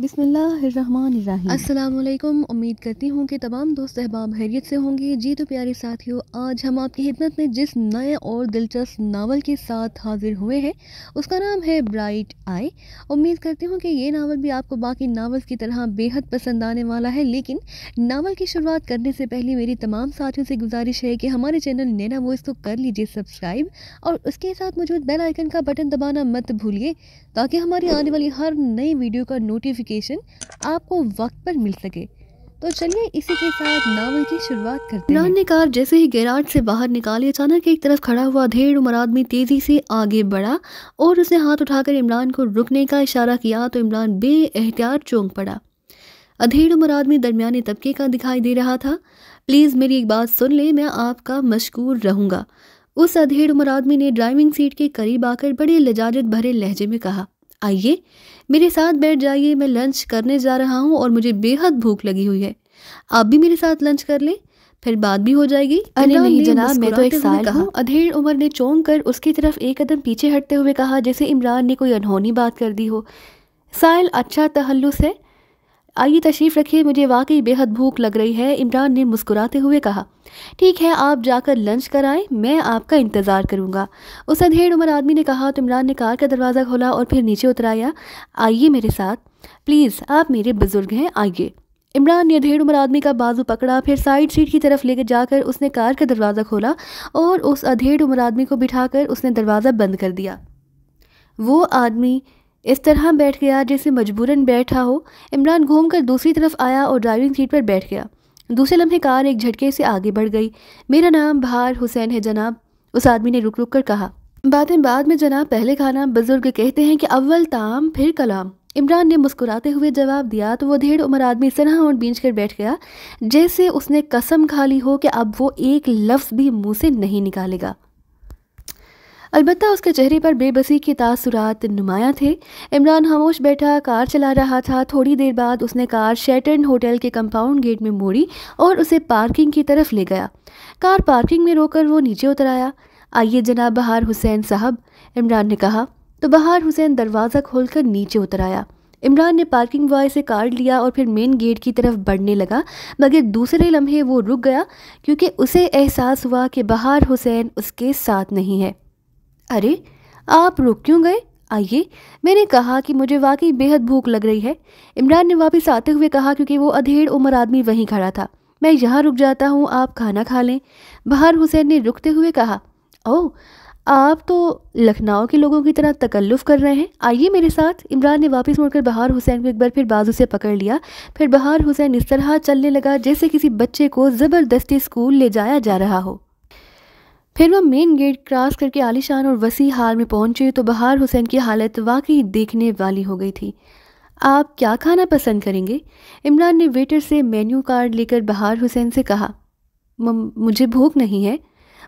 बिसमीम उम्मीद करती हूँ कि तमाम दोस्त अहबाब हैरियत से होंगे जी तो प्यारे साथियों आज हम आपकी खिदमत में जिस नए और दिलचस्प नावल के साथ हाजिर हुए हैं उसका नाम है ब्राइट आई उम्मीद करती हूँ कि ये नावल भी आपको बाकी नावल्स की तरह बेहद पसंद आने वाला है लेकिन नावल की शुरुआत करने से पहले मेरी तमाम साथियों से गुजारिश है कि हमारे चैनल नैना वॉइस को कर लीजिए सब्सक्राइब और उसके साथ मौजूद बेल आइकन का बटन दबाना मत भूलिए ताकि हमारी आने वाली हर नई वीडियो का नोटिफिक नोटिफिकेशन आपको वक्त पर मिल सके तो चलिए इसी के साथ नावल की शुरुआत करते हैं ने कार जैसे ही गैराज से बाहर निकाली अचानक एक तरफ खड़ा हुआ धेड़ उम्र आदमी तेजी से आगे बढ़ा और उसने हाथ उठाकर इमरान को रुकने का इशारा किया तो इमरान बे एहतियात चौंक पड़ा अधेड़ उम्र आदमी दरमियाने तबके का दिखाई दे रहा था प्लीज़ मेरी एक बात सुन ले मैं आपका मशकूर रहूंगा उस अधेड़ उम्र आदमी ने ड्राइविंग सीट के करीब आकर बड़े लजाजत भरे लहजे में कहा आइए मेरे साथ बैठ जाइए मैं लंच करने जा रहा हूँ और मुझे बेहद भूख लगी हुई है आप भी मेरे साथ लंच कर लें फिर बात भी हो जाएगी अरे नहीं जनाब मैं तो एक साल हूँ अधेड़ उमर ने चौंक कर उसकी तरफ एक कदम पीछे हटते हुए कहा जैसे इमरान ने कोई अनहोनी बात कर दी हो साइल अच्छा तहल्लुस है आइए तशरीफ़ रखिए मुझे वाकई बेहद भूख लग रही है इमरान ने मुस्कुराते हुए कहा ठीक है आप जाकर लंच कराएं मैं आपका इंतज़ार करूँगा उस अंधेड़ उम्र आदमी ने कहा तो इमरान ने कार का दरवाज़ा खोला और फिर नीचे उतराया आइए मेरे साथ प्लीज़ आप मेरे बुज़ुर्ग हैं आइए इमरान ने अधेड़ उम्र आदमी का बाजू पकड़ा फिर साइड सीट की तरफ लेकर जाकर उसने कार का दरवाज़ा खोला और उस अधेड़ उम्र आदमी को बिठाकर उसने दरवाज़ा बंद कर दिया वो आदमी इस तरह बैठ गया जैसे मजबूरन बैठा हो इमरान घूम कर दूसरी तरफ आया और ड्राइविंग सीट पर बैठ गया दूसरे लम्हे कार एक झटके से आगे बढ़ गई मेरा नाम बहार हुसैन है जनाब उस आदमी ने रुक रुक कर कहा बातें बाद में जनाब पहले खाना बुजुर्ग कहते हैं कि अव्वल ताम फिर कलाम इमरान ने मुस्कुराते हुए जवाब दिया तो वो ढेर उम्र आदमी इस तरह और बींच कर बैठ गया जैसे उसने कसम खा ली हो कि अब वो एक लफ्ज़ भी मुँह से नहीं निकालेगा अलबत् उसके चेहरे पर बेबसी के तासुरात नुमाया थे इमरान खामोश बैठा कार चला रहा था थोड़ी देर बाद उसने कार शेटर्न होटल के कंपाउंड गेट में मोड़ी और उसे पार्किंग की तरफ ले गया कार पार्किंग में रोकर वो नीचे उतर आया आइए जनाब बहार हुसैन साहब इमरान ने कहा तो बहार हुसैन दरवाज़ा खोलकर नीचे उतर आया इमरान ने पार्किंग बॉय से कार्ड लिया और फिर मेन गेट की तरफ बढ़ने लगा मगर दूसरे लम्हे वो रुक गया क्योंकि उसे एहसास हुआ कि बहार हुसैन उसके साथ नहीं है अरे आप रुक क्यों गए आइए मैंने कहा कि मुझे वाकई बेहद भूख लग रही है इमरान ने वापस आते हुए कहा क्योंकि वो अधेड़ उम्र आदमी वहीं खड़ा था मैं यहाँ रुक जाता हूँ आप खाना खा लें बहार हुसैन ने रुकते हुए कहा ओ आप तो लखनऊ के लोगों की तरह तकल्लुफ़ कर रहे हैं आइए मेरे साथ इमरान ने वापस मुड़कर बहार हुसैन को एक बार फिर बाजू से पकड़ लिया फिर बहार हुसैन इस तरह चलने लगा जैसे किसी बच्चे को ज़बरदस्ती स्कूल ले जाया जा रहा हो फिर वह मेन गेट क्रॉस करके आलिशान और वसी हाल में पहुंचे तो बहार हुसैन की हालत वाकई देखने वाली हो गई थी आप क्या खाना पसंद करेंगे इमरान ने वेटर से मेन्यू कार्ड लेकर बहार हुसैन से कहा मुझे भूख नहीं है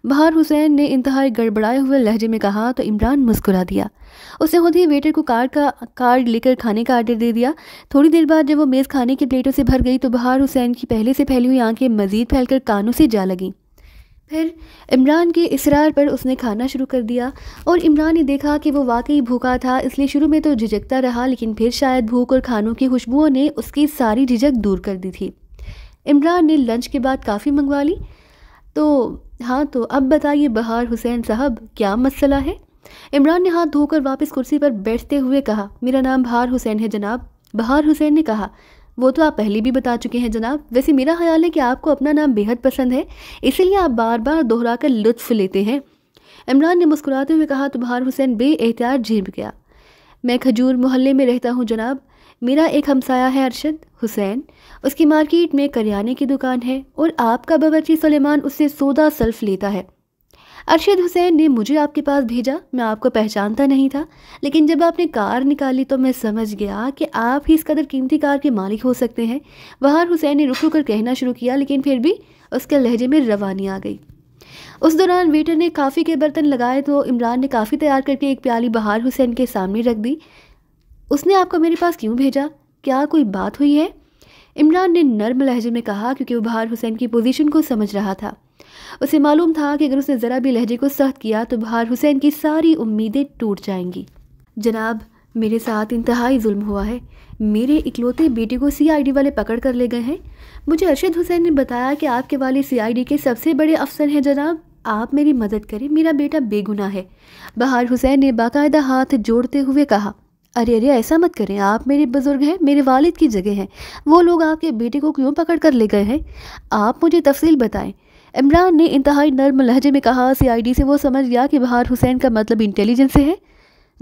बहार हुसैन ने इंतहाई गड़बड़ाए हुए लहजे में कहा तो इमरान मुस्कुरा दिया उसने खुद ही वेटर को कार्ड का कार्ड लेकर खाने का आर्डर दे दिया थोड़ी देर बाद जब वो मेज़ खाने की प्लेटों से भर गई तो बहार हुसैन की पहले से फैली हुई आंखें मज़ीद फैलकर कानों से जा लगीं फिर इमरान के इसरार पर उसने खाना शुरू कर दिया और इमरान ने देखा कि वो वाकई भूखा था इसलिए शुरू में तो झिझकता रहा लेकिन फिर शायद भूख और खानों की खुशबुओं ने उसकी सारी झिझक दूर कर दी थी इमरान ने लंच के बाद काफ़ी मंगवा ली तो हाँ तो अब बताइए बहार हुसैन साहब क्या मसला है इमरान ने हाथ धोकर वापस कुर्सी पर बैठते हुए कहा मेरा नाम बहार हुसैन है जनाब बहार हुसैन ने कहा वो तो आप पहले भी बता चुके हैं जनाब वैसे मेरा ख्याल है कि आपको अपना नाम बेहद पसंद है इसीलिए आप बार बार दोहरा कर लुत्फ लेते हैं इमरान ने मुस्कुराते हुए कहा तो बहार हुसैन बे एहतियात झीप गया मैं खजूर मोहल्ले में रहता हूँ जनाब मेरा एक हमसाया है अरशद हुसैन उसकी मार्केट में करियाने की दुकान है और आपका बावची सलेमान उससे सोदा सल्फ लेता है अरशद हुसैन ने मुझे आपके पास भेजा मैं आपको पहचानता नहीं था लेकिन जब आपने कार निकाली तो मैं समझ गया कि आप ही इस कदर कीमती कार के मालिक हो सकते हैं बहार हुसैन ने रुक रुक कर कहना शुरू किया लेकिन फिर भी उसके लहजे में रवानी आ गई उस दौरान वेटर ने काफ़ी के बर्तन लगाए तो इमरान ने काफ़ी तैयार करके एक प्याली बहार हुसैन के सामने रख दी उसने आपको मेरे पास क्यों भेजा क्या कोई बात हुई है इमरान ने नर्म लहजे में कहा क्योंकि वो बहार हुसैन की पोजीशन को समझ रहा था उसे मालूम था कि अगर उसने ज़रा भी लहजे को सख्त किया तो बहार हुसैन की सारी उम्मीदें टूट जाएंगी जनाब मेरे साथ इंतहाई जुल्म हुआ है मेरे इकलौते बेटे को सीआईडी वाले पकड़ कर ले गए हैं मुझे अरशद हुसैन ने बताया कि आपके वाले सीआईडी के सबसे बड़े अफसर हैं जनाब आप मेरी मदद करें मेरा बेटा बेगुनाह है बहार हुसैन ने बाकायदा हाथ जोड़ते हुए कहा अरे अरे ऐसा मत करें आप मेरे बुज़ुर्ग हैं मेरे वालिद की जगह हैं वो लोग आपके बेटे को क्यों पकड़ कर ले गए हैं आप मुझे तफसील बताएं इमरान ने इंतहाई नर्म लहजे में कहा सीआईडी से वो समझ गया कि बहार हुसैन का मतलब इंटेलिजेंस है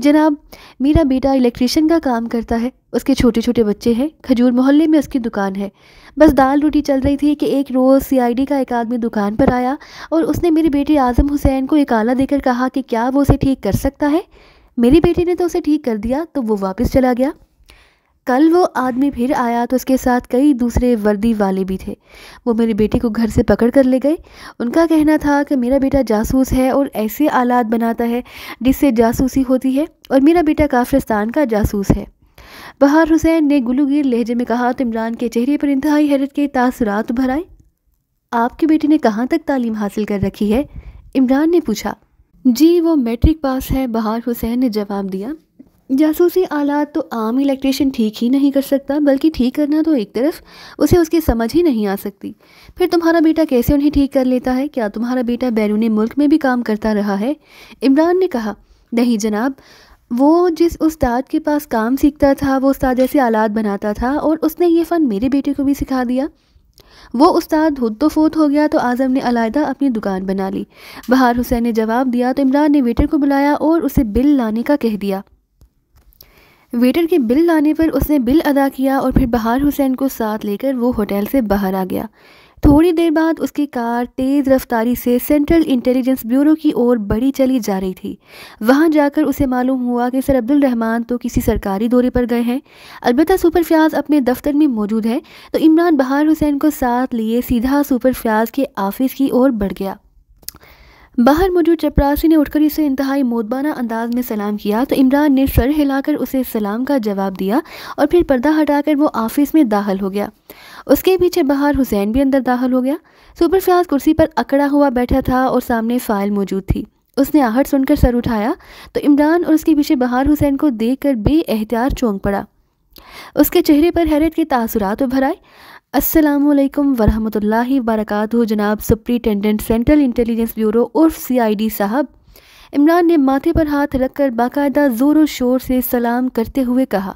जनाब मेरा बेटा इलेक्ट्रिशियन का काम करता है उसके छोटे छोटे बच्चे हैं खजूर मोहल्ले में उसकी दुकान है बस दाल रोटी चल रही थी कि एक रोज़ सीआईडी का एक आदमी दुकान पर आया और उसने मेरे बेटे आज़म हुसैन को एक आला देकर कहा कि क्या वो उसे ठीक कर सकता है मेरे बेटे ने तो उसे ठीक कर दिया तो वो वापस चला गया कल वो आदमी फिर आया तो उसके साथ कई दूसरे वर्दी वाले भी थे वो मेरे बेटे को घर से पकड़ कर ले गए उनका कहना था कि मेरा बेटा जासूस है और ऐसे आलात बनाता है जिससे जासूसी होती है और मेरा बेटा काफ्रिस्तान का जासूस है बहार हुसैन ने गुलूगिर लहजे में कहा तो इमरान के चेहरे पर इंतहाई हैरत के तासरात भर आए आपकी बेटे ने कहाँ तक तालीम हासिल कर रखी है इमरान ने पूछा जी वो मैट्रिक पास है बहार हुसैन ने जवाब दिया जासूसी आलात तो आम इलेक्ट्रिशियन ठीक ही नहीं कर सकता बल्कि ठीक करना तो एक तरफ उसे उसकी समझ ही नहीं आ सकती फिर तुम्हारा बेटा कैसे उन्हें ठीक कर लेता है क्या तुम्हारा बेटा बैरूनी मुल्क में भी काम करता रहा है इमरान ने कहा नहीं जनाब वो जिस उस्ताद के पास काम सीखता था वो उस्ताद ऐसे आलात बनाता था और उसने ये फ़न मेरे बेटे को भी सिखा दिया वो उस्ताद खुद तो फोत हो गया तो आज़म ने अलायदा अपनी दुकान बना ली बहार हुसैन ने जवाब दिया तो इमरान ने वेटर को बुलाया और उसे बिल लाने का कह दिया वेटर के बिल लाने पर उसने बिल अदा किया और फिर बहार हुसैन को साथ लेकर वो होटल से बाहर आ गया थोड़ी देर बाद उसकी कार तेज़ रफ्तारी से सेंट्रल इंटेलिजेंस ब्यूरो की ओर बढ़ी चली जा रही थी वहां जाकर उसे मालूम हुआ कि सर अब्दुल रहमान तो किसी सरकारी दौरे पर गए हैं अलबत् सुपरफ्याज अपने दफ्तर में मौजूद है तो इमरान बहार हुसैन को साथ लिए सीधा सुपर फ़्याज के ऑफिस की ओर बढ़ गया बाहर मौजूद चपरासी ने उठकर इसे इंतहाई मोदबाना अंदाज में सलाम किया तो इमरान ने सर हिलाकर उसे सलाम का जवाब दिया और फिर पर्दा हटाकर वो ऑफिस में दाखिल हो गया उसके पीछे बाहर हुसैन भी अंदर दाखिल हो गया सुपरफ्याज कुर्सी पर अकड़ा हुआ बैठा था और सामने फाइल मौजूद थी उसने आहट सुनकर सर उठाया तो इमरान और उसके पीछे बहार हुसैन को देख कर बेहतियार चौंक पड़ा उसके चेहरे पर हैरत के तासुरात उभर आए असलकम वरहमल वरक जनाब सुप्रीटेंडेंट सेंट्रल इंटेलिजेंस ब्यूरो उर्फ सीआईडी साहब इमरान ने माथे पर हाथ रखकर बाकायदा ज़ोर व शोर से सलाम करते हुए कहा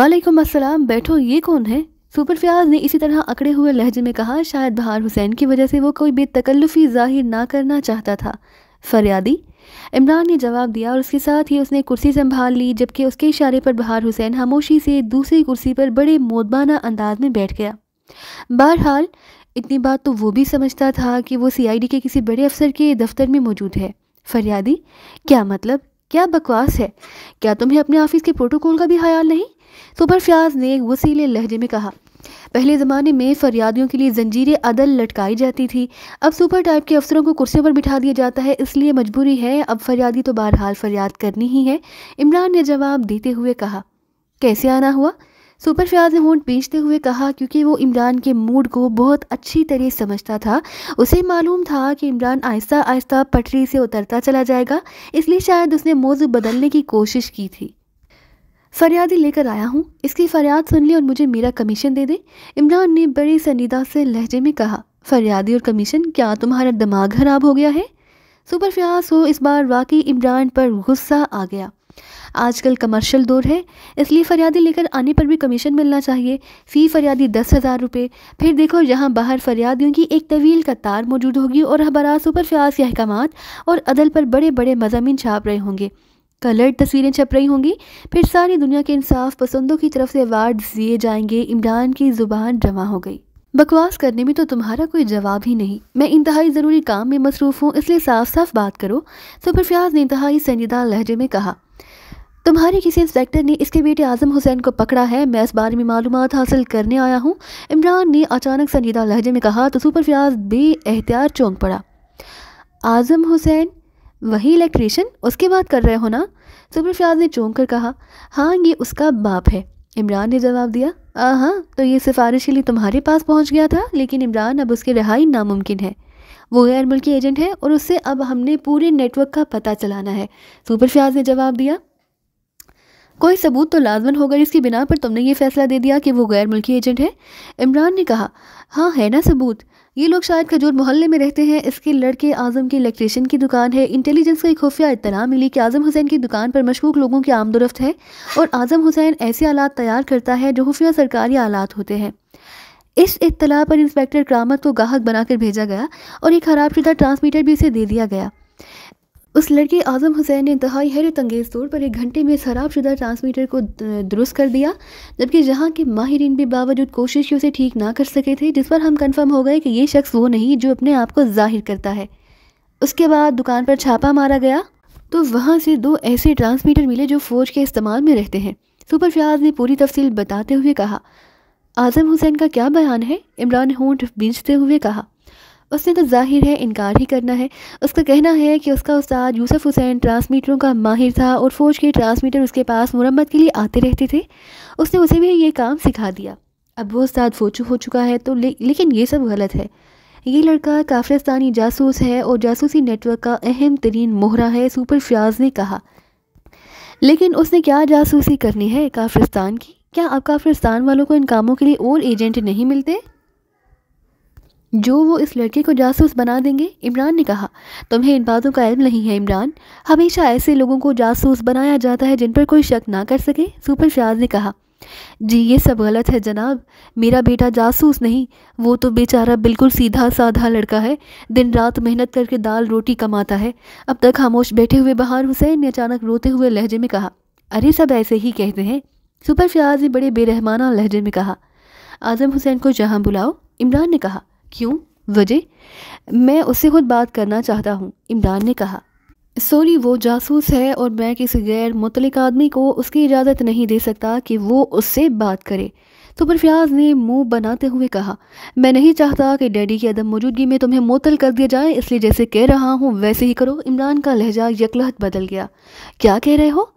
वालेकुम अस्सलाम बैठो ये कौन है फ्याज ने इसी तरह अकड़े हुए लहजे में कहा शायद बहार हुसैन की वजह से वो कोई बेतकल्लफ़ी जाहिर ना करना चाहता था फरियादी इमरान ने जवाब दिया और उसके साथ ही उसने कुर्सी संभाल ली जबकि उसके इशारे पर बहार हुसैन खामोशी से दूसरी कुर्सी पर बड़े मोदबाना अंदाज में बैठ गया बहरहाल इतनी बात तो वो भी समझता था कि वो सीआईडी के किसी बड़े अफसर के दफ्तर में मौजूद है फरियादी क्या मतलब क्या बकवास है क्या तुम्हें अपने ऑफिस के प्रोटोकॉल का भी ख्याल नहीं सुपर तो फ्याज ने वसीले लहजे में कहा पहले ज़माने में फरियादियों के लिए जंजीरें अदल लटकाई जाती थी अब सुपर टाइप के अफसरों को कुर्सियों पर बिठा दिया जाता है इसलिए मजबूरी है अब फरियादी तो बहरहाल फरियाद करनी ही है इमरान ने जवाब देते हुए कहा कैसे आना हुआ सुपर फयाज ने होंट बेचते हुए कहा क्योंकि वो इमरान के मूड को बहुत अच्छी तरह समझता था उसे मालूम था कि इमरान आहिस्ता आहिस्ता पटरी से उतरता चला जाएगा इसलिए शायद उसने मौजू बदलने की कोशिश की थी फरियादी लेकर आया हूँ इसकी फरियाद सुन ली और मुझे मेरा कमीशन दे दे इमरान ने बड़ी सनीदा से लहजे में कहा फरियादी और कमीशन क्या तुम्हारा दिमाग खराब हो गया है सुपर फ्यास हो इस बार वाकई इमरान पर गुस्सा आ गया आजकल कमर्शियल दौर है इसलिए फरियादी लेकर आने पर भी कमीशन मिलना चाहिए फ़ी फरियादी दस हज़ार रुपये फिर देखो यहाँ बाहर फरियादियों की एक तवील कतार मौजूद होगी और हमारा सुपर फ्यास के अहकाम और अदल पर बड़े बड़े मजामी छाप रहे होंगे कलर्ड तस्वीरें छप रही होंगी फिर सारी दुनिया के इंसाफ पसंदों की तरफ से अवार्ड दिए जाएंगे इमरान की जुबान जमा हो गई बकवास करने में तो तुम्हारा कोई जवाब ही नहीं मैं इंतहाई ज़रूरी काम में मसरूफ़ हूँ इसलिए साफ साफ बात करो सुपरफ्याज तो ने इंतहाई संजीदा लहजे में कहा तुम्हारे किसी इंस्पेक्टर ने इसके बेटे आजम हुसैन को पकड़ा है मैं इस बारे में मालूम हासिल करने आया हूँ इमरान ने अचानक संजीदा लहजे में कहा तो सुपरफ्याज बे एहतियात चौंक पड़ा आजम हुसैन वही इलेक्ट्रिशियन उसके बात कर रहे हो ना फ्याज ने चौंक कर कहा हाँ ये उसका बाप है इमरान ने जवाब दिया हाँ तो ये सिफारिश के लिए तुम्हारे पास पहुँच गया था लेकिन इमरान अब उसकी रिहाई नामुमकिन है वो गैर मुल्की एजेंट है और उससे अब हमने पूरे नेटवर्क का पता चलाना है फ्याज ने जवाब दिया कोई सबूत तो लाजमन होगा इसकी बिना पर तुमने ये फैसला दे दिया कि वो गैर मुल्की एजेंट है इमरान ने कहा हाँ है ना सबूत ये लोग शायद खजूर मोहल्ले में रहते हैं इसके लड़के आजम की इलेक्ट्रिशियन की दुकान है इंटेलिजेंस को एक खुफिया इतना मिली कि आजम हुसैन की दुकान पर मशकूक लोगों की आमदोरफ्त है और आजम हुसैन ऐसे आलात तैयार करता है जो खुफिया सरकारी आलात होते हैं इस इतला पर इंस्पेक्टर करामत को गाहक बनाकर भेजा गया और एक खराबशुदा ट्रांसमीटर भी उसे दे दिया गया उस लड़के आज़म हुसैन ने इंतहाई हैरत अंगेज़ तौर पर एक घंटे में शराबशुदा ट्रांसमीटर को दुरुस्त कर दिया जबकि जहाँ के माहरीन भी बावजूद कोशिश उसे ठीक ना कर सके थे जिस पर हम कंफर्म हो गए कि ये शख्स वो नहीं जो अपने आप को जाहिर करता है उसके बाद दुकान पर छापा मारा गया तो वहाँ से दो ऐसे ट्रांसमीटर मिले जो फ़ौज के इस्तेमाल में रहते हैं सुपर फ्याज ने पूरी तफसील बताते हुए कहा आज़म हुसैन का क्या बयान है इमरान होंठ बीजते हुए कहा उसने तो जाहिर है इनकार ही करना है उसका कहना है कि उसका उस्ताद यूसुफ हुसैन ट्रांसमीटरों का माहिर था और फ़ौज के ट्रांसमीटर उसके पास मुरम्मत के लिए आते रहते थे उसने उसे भी ये काम सिखा दिया अब वो उस्ताद फोचू हो चुका है तो ले, लेकिन ये सब गलत है ये लड़का काफ्रिस्तानी जासूस है और जासूसी नेटवर्क का अहम तरीन मोहरा है सुपर फ्याज ने कहा लेकिन उसने क्या जासूसी करनी है काफ्रिस्तान की क्या अब काफ्रिस्तान वालों को इन कामों के लिए और एजेंट नहीं मिलते जो वो इस लड़के को जासूस बना देंगे इमरान ने कहा तुम्हें इन बातों का इल्म नहीं है इमरान हमेशा ऐसे लोगों को जासूस बनाया जाता है जिन पर कोई शक ना कर सके सुपर फ्याज ने कहा जी ये सब गलत है जनाब मेरा बेटा जासूस नहीं वो तो बेचारा बिल्कुल सीधा साधा लड़का है दिन रात मेहनत करके दाल रोटी कमाता है अब तक खामोश बैठे हुए बहार हुसैन ने अचानक रोते हुए लहजे में कहा अरे सब ऐसे ही कहते हैं सुपर फ्याज ने बड़े बेरहमाना लहजे में कहा आज़म हुसैन को जहाँ बुलाओ इमरान ने कहा क्यों वजह मैं उससे खुद बात करना चाहता हूँ इमरान ने कहा सॉरी वो जासूस है और मैं किसी गैर मुतलिक आदमी को उसकी इजाज़त नहीं दे सकता कि वो उससे बात करे तो परफ्याज ने मुंह बनाते हुए कहा मैं नहीं चाहता कि डैडी की अदम मौजूदगी में तुम्हें मोतल कर दिया जाए इसलिए जैसे कह रहा हूँ वैसे ही करो इमरान का लहजा यकलहत बदल गया क्या कह रहे हो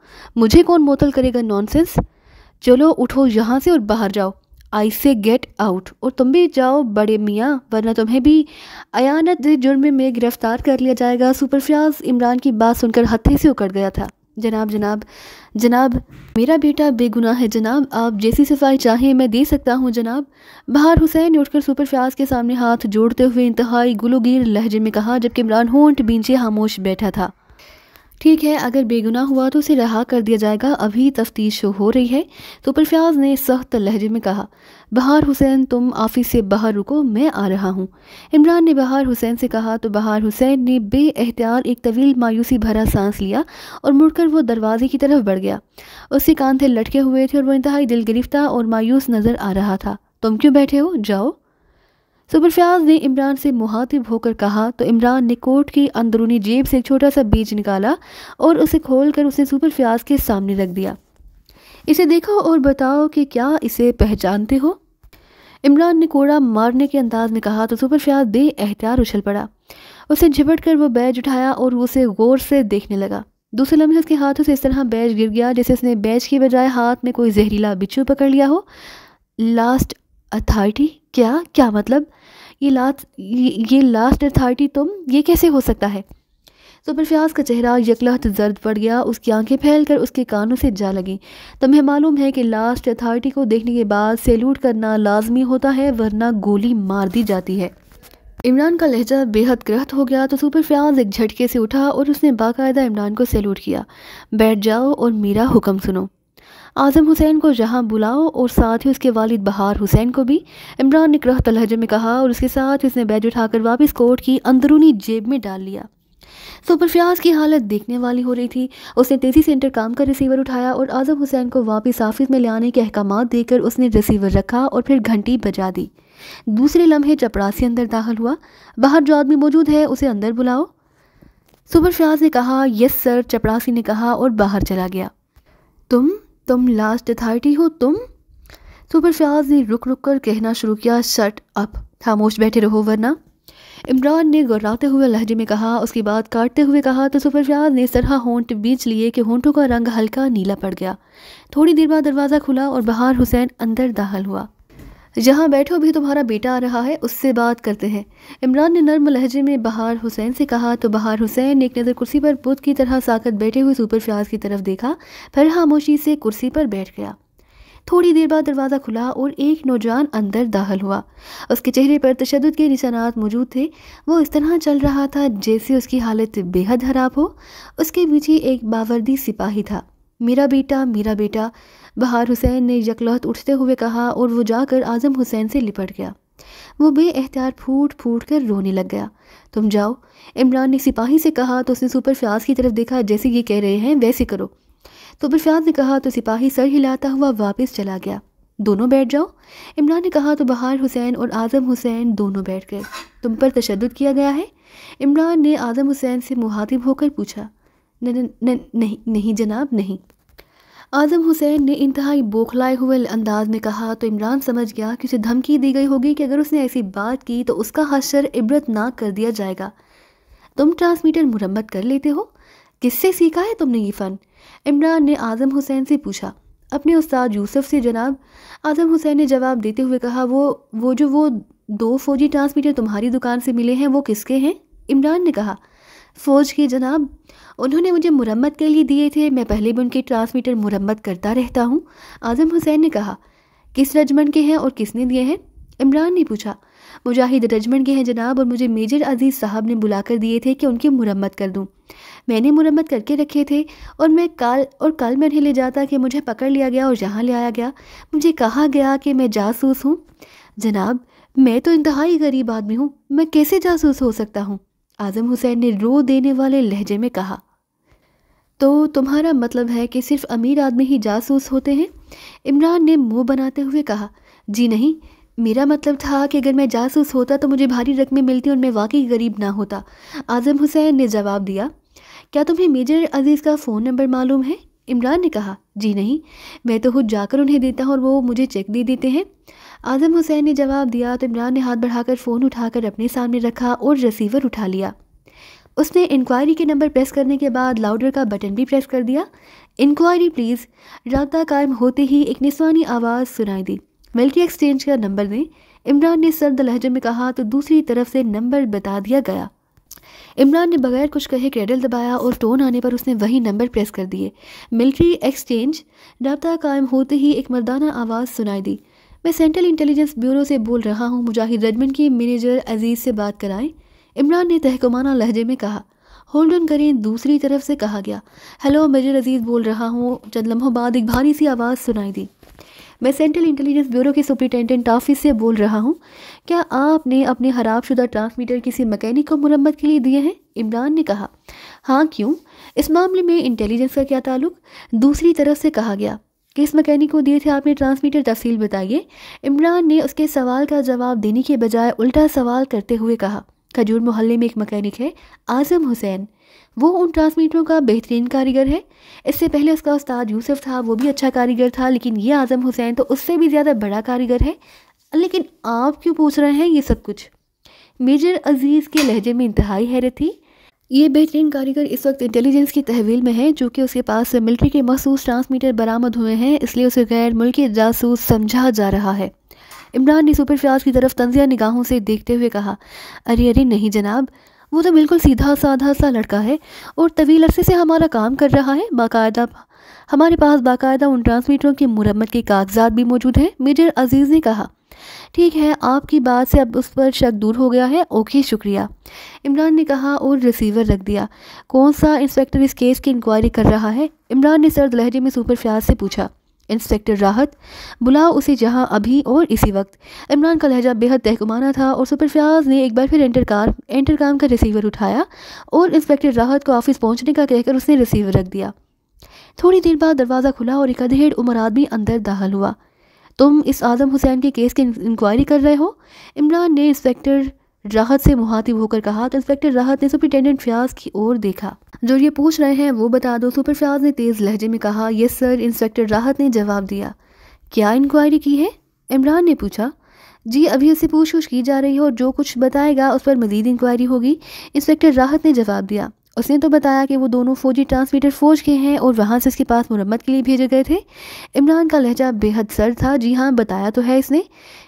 मुझे कौन मोतल करेगा नॉनसेंस चलो उठो यहाँ से और बाहर जाओ आई से गेट आउट और तुम भी जाओ बड़े मियाँ वरना तुम्हें भी अयानत जुर्म में गिरफ़्तार कर लिया जाएगा सुपरफ्याज इमरान की बात सुनकर हत्थे से उकड़ गया था जनाब जनाब जनाब मेरा बेटा बेगुनाह है जनाब आप जैसी सफाई चाहें मैं दे सकता हूँ जनाब बाहर हुसैन ने उठकर सुपर फ्याज के सामने हाथ जोड़ते हुए इंतहाई गुलुगीर लहजे में कहा जबकि इमरान होंठ बींचे खामोश बैठा था ठीक है अगर बेगुनाह हुआ तो उसे रहा कर दिया जाएगा अभी तफ्तीश हो रही है तो परफ्याज ने सख्त लहजे में कहा बहार हुसैन तुम ऑफिस से बाहर रुको मैं आ रहा हूँ इमरान ने बहार हुसैन से कहा तो बहार हुसैन ने बे एहतियार एक तवील मायूसी भरा सांस लिया और मुड़कर वो दरवाजे की तरफ बढ़ गया उसके कान थे लटके हुए थे और वो इंतहाई दिल गिरफ्तार और मायूस नज़र आ रहा था तुम क्यों बैठे हो जाओ सुबरफियाज ने इमरान से मुहातिब होकर कहा तो इमरान ने कोट की अंदरूनी जेब से एक छोटा सा बीज निकाला और उसे खोल कर उसे सुबरफियाज के सामने रख दिया इसे देखो और बताओ कि क्या इसे पहचानते हो इमरान ने कोड़ा मारने के अंदाज में कहा तो सुपरफ्याज बे एहतियार उछल पड़ा उसे झिपट कर वो बैज उठाया और उसे गौर से देखने लगा दूसरे लम्हे उसके हाथों से इस तरह बैज गिर गया जैसे उसने बैज के बजाय हाथ में कोई जहरीला बिच्छू पकड़ लिया हो लास्ट अथॉरिटी क्या क्या मतलब ये लास्ट ये लास्ट अथार्टी तुम ये कैसे हो सकता है जुल्फियाज का चेहरा यकलहत जर्द पड़ गया उसकी आंखें फैल कर उसके कानों से जा लगी तुम्हें मालूम है कि लास्ट अथॉरिटी को देखने के बाद सैल्यूट करना लाजमी होता है वरना गोली मार दी जाती है इमरान का लहजा बेहद ग्रहत हो गया तो सुपर फ्याज एक झटके से उठा और उसने बाकायदा इमरान को सैल्यूट किया बैठ जाओ और मेरा हुक्म सुनो आज़म हुसैन को जहां बुलाओ और साथ ही उसके वालिद बहार हुसैन को भी इमरान ने क्रह तलहजे में कहा और उसके साथ उसने बैज उठाकर वापस कोर्ट की अंदरूनी जेब में डाल लिया सुपरफ्याज की हालत देखने वाली हो रही थी उसने तेज़ी से इंटरकाम का रिसीवर उठाया और आज़म हुसैन को वापस ऑफिस में ले आने के अहकाम देकर उसने रिसीवर रखा और फिर घंटी बजा दी दूसरे लम्हे चपरासी अंदर दाखिल हुआ बाहर जो आदमी मौजूद है उसे अंदर बुलाओ सुपरफ्याज ने कहा यस सर चपरासी ने कहा और बाहर चला गया तुम तुम लास्ट अथॉरिटी हो तुम सुपरफाज ने रुक रुक कर कहना शुरू किया शट अप खामोश बैठे रहो वरना इमरान ने गुर्राते हुए लहजे में कहा उसकी बात काटते हुए कहा तो सुपरफियाज ने सरहा होंठ बीच लिए कि होंठों का रंग हल्का नीला पड़ गया थोड़ी देर बाद दरवाज़ा खुला और बाहर हुसैन अंदर दाखिल हुआ जहाँ बैठो भी तुम्हारा बेटा आ रहा है उससे बात करते हैं इमरान ने नर्म लहजे में बहार हुसैन से कहा तो बहार हुसैन ने एक नज़र कुर्सी पर बुत की तरह साकत बैठे हुए सुपर फ्याज की तरफ देखा फिर खामोशी से कुर्सी पर बैठ गया थोड़ी देर बाद दरवाज़ा खुला और एक नौजवान अंदर दाखिल हुआ उसके चेहरे पर तशद के निशानात मौजूद थे वो इस तरह चल रहा था जैसे उसकी हालत बेहद खराब हो उसके पीछे एक बावर्दी सिपाही था मेरा बेटा मेरा बेटा बहार हुसैन ने यकलौत उठते हुए कहा और वो जाकर आज़म हुसैन से लिपट गया वो एहतियार फूट फूट कर रोने लग गया तुम जाओ इमरान ने सिपाही से कहा तो उसने सुपर फ्याज की तरफ देखा जैसे ये कह रहे हैं वैसे करो तो फ्याज ने कहा तो सिपाही सर हिलाता हुआ वापस चला गया दोनों बैठ जाओ इमरान ने कहा तो बहार हुसैन और आज़म हुसैन दोनों बैठ गए तुम पर तशद किया गया है इमरान ने आज़म हुसैन से मुहातिब होकर पूछा नहीं नहीं जनाब नहीं आजम हुसैन ने इंतहाई बौखलाए हुए अंदाज में कहा तो इमरान समझ गया कि उसे धमकी दी गई होगी कि अगर उसने ऐसी बात की तो उसका हशर इबरतनाक कर दिया जाएगा तुम ट्रांसमीटर मुरम्मत कर लेते हो किससे सीखा है तुमने ये फ़न इमरान ने आज़म हुसैन से पूछा अपने उस्ताद यूसुफ से जनाब आज़म हुसैन ने जवाब देते हुए कहा वो वो जो वो दो फ़ौजी ट्रांसमीटर तुम्हारी दुकान से मिले हैं वो किसके हैं इमरान ने कहा फ़ौज के जनाब उन्होंने मुझे मुरम्मत के लिए दिए थे मैं पहले भी उनके ट्रांसमीटर मुरम्मत करता रहता हूँ आज़म हुसैन ने कहा किस रजमेंट के हैं और किसने दिए हैं इमरान ने पूछा मुजाहिद रजमेंट के हैं जनाब और मुझे मेजर अजीज़ साहब ने बुलाकर दिए थे कि उनकी मुरम्मत कर दूँ मैंने मुरम्मत करके रखे थे और मैं कल और कल मैं उन्हें ले जाता कि मुझे पकड़ लिया गया और यहाँ ले आया गया मुझे कहा गया कि मैं जासूस हूँ जनाब मैं तो इंतहाई गरीब आदमी हूँ मैं कैसे जासूस हो सकता हूँ आज़म हुसैन ने रो देने वाले लहजे में कहा तो तुम्हारा मतलब है कि सिर्फ अमीर आदमी ही जासूस होते हैं इमरान ने मुंह बनाते हुए कहा जी नहीं मेरा मतलब था कि अगर मैं जासूस होता तो मुझे भारी रकमें मिलती और मैं वाकई गरीब ना होता आज़म हुसैन ने जवाब दिया क्या तुम्हें मेजर अजीज़ का फ़ोन नंबर मालूम है इमरान ने कहा जी नहीं मैं तो खुद जाकर उन्हें देता हूँ और वो मुझे चेक दे देते हैं आज़म हुसैन ने जवाब दिया तो इमरान ने हाथ बढ़ाकर फ़ोन उठाकर अपने सामने रखा और रिसीवर उठा लिया उसने इंक्वायरी के नंबर प्रेस करने के बाद लाउडर का बटन भी प्रेस कर दिया इंक्वायरी प्लीज़ रबा कायम होते ही एक निस्वानी आवाज़ सुनाई दी मिल्ट्री एक्सचेंज का नंबर दें इमरान ने सर्द लहजे में कहा तो दूसरी तरफ से नंबर बता दिया गया इमरान ने बगैर कुछ कहे क्रेडल दबाया और टोन आने पर उसने वही नंबर प्रेस कर दिए मिलिट्री एक्सचेंज रबता कायम होते ही एक मर्दाना आवाज़ सुनाई दी मैं सेंट्रल इंटेलिजेंस ब्यूरो से बोल रहा हूँ मुजाहिद रेडमंड के मैनेजर अजीज़ से बात कराएं इमरान ने तहकमाना लहजे में कहा होल्ड ऑन करें दूसरी तरफ से कहा गया हेलो मेजर अजीज़ बोल रहा हूँ चंद लम्हों बाद एक भारी सी आवाज़ सुनाई दी मैं सेंट्रल इंटेलिजेंस ब्यूरो के सुप्रिटेंडेंट ऑफिस से बोल रहा हूँ क्या आपने अपने शुदा ट्रांसमीटर किसी मकैनिक को मुरम्मत के लिए दिए हैं इमरान ने कहा हाँ क्यों इस मामले में इंटेलिजेंस का क्या ताल्लुक दूसरी तरफ से कहा गया किस मकैनिक को दिए थे आपने ट्रांसमीटर तफसील बताइए इमरान ने उसके सवाल का जवाब देने के बजाय उल्टा सवाल करते हुए कहा खजूर मोहल्ले में एक मकैनिक है आज़म हुसैन वो उन ट्रांसमीटरों का बेहतरीन कारीगर है इससे पहले उसका उस्ताद यूसुफ था वो भी अच्छा कारीगर था लेकिन ये आज़म हुसैन तो उससे भी ज़्यादा बड़ा कारीगर है लेकिन आप क्यों पूछ रहे हैं ये सब कुछ मेजर अजीज़ के लहजे में इंतहाई हैरत थी ये बेहतरीन कारीगर इस वक्त इंटेलिजेंस की तहवील में है जो कि उसके पास मिलिट्री के मखसूस ट्रांसमीटर बरामद हुए हैं इसलिए उसे गैर मुल्की जासूस समझा जा रहा है इमरान ने सुपर फ्याज की तरफ तंजिया निगाहों से देखते हुए कहा अरे अरे नहीं जनाब वो तो बिल्कुल सीधा साधा सा लड़का है और तवील अरसे से हमारा काम कर रहा है बाकायदा हमारे पास बाकायदा उन ट्रांसमीटरों की मरम्मत के कागजात भी मौजूद हैं मेजर अजीज़ ने कहा ठीक है आपकी बात से अब उस पर शक दूर हो गया है ओके शुक्रिया इमरान ने कहा और रिसीवर रख दिया कौन सा इंस्पेक्टर इस केस की इंक्वायरी कर रहा है इमरान ने सर्द लहजे में सुपर फ्याज से पूछा इंस्पेक्टर राहत बुलाओ उसे जहाँ अभी और इसी वक्त इमरान का लहजा बेहद तहकुमाना था और सुपरफ्याज ने एक बार फिर एंटर कार एंटर काम का रिसीवर उठाया और इंस्पेक्टर राहत को ऑफिस पहुँचने का कहकर उसने रिसीवर रख दिया थोड़ी देर बाद दरवाज़ा खुला और एक अधेड़ उम्र आदमी अंदर दाखिल हुआ तुम इस आदम हुसैन के केस की इंक्वायरी कर रहे हो इमरान ने इंस्पेक्टर राहत से मुहातिब होकर कहा तो इंस्पेक्टर राहत ने सुपरिटेंडेंट फयाज की ओर देखा जो ये पूछ रहे हैं वो बता दो सुपर फयाज ने तेज़ लहजे में कहा यस सर इंस्पेक्टर राहत ने जवाब दिया क्या इंक्वायरी की है इमरान ने पूछा जी अभी उससे पूछ पूछ की जा रही है और जो कुछ बताएगा उस पर मजीद इंक्वायरी होगी इंस्पेक्टर राहत ने जवाब दिया उसने तो बताया कि वो दोनों फौजी ट्रांसमीटर फौज के हैं और वहाँ से इसके पास मुरम्मत के लिए भेजे गए थे इमरान का लहजा बेहद सर था जी हाँ बताया तो है इसने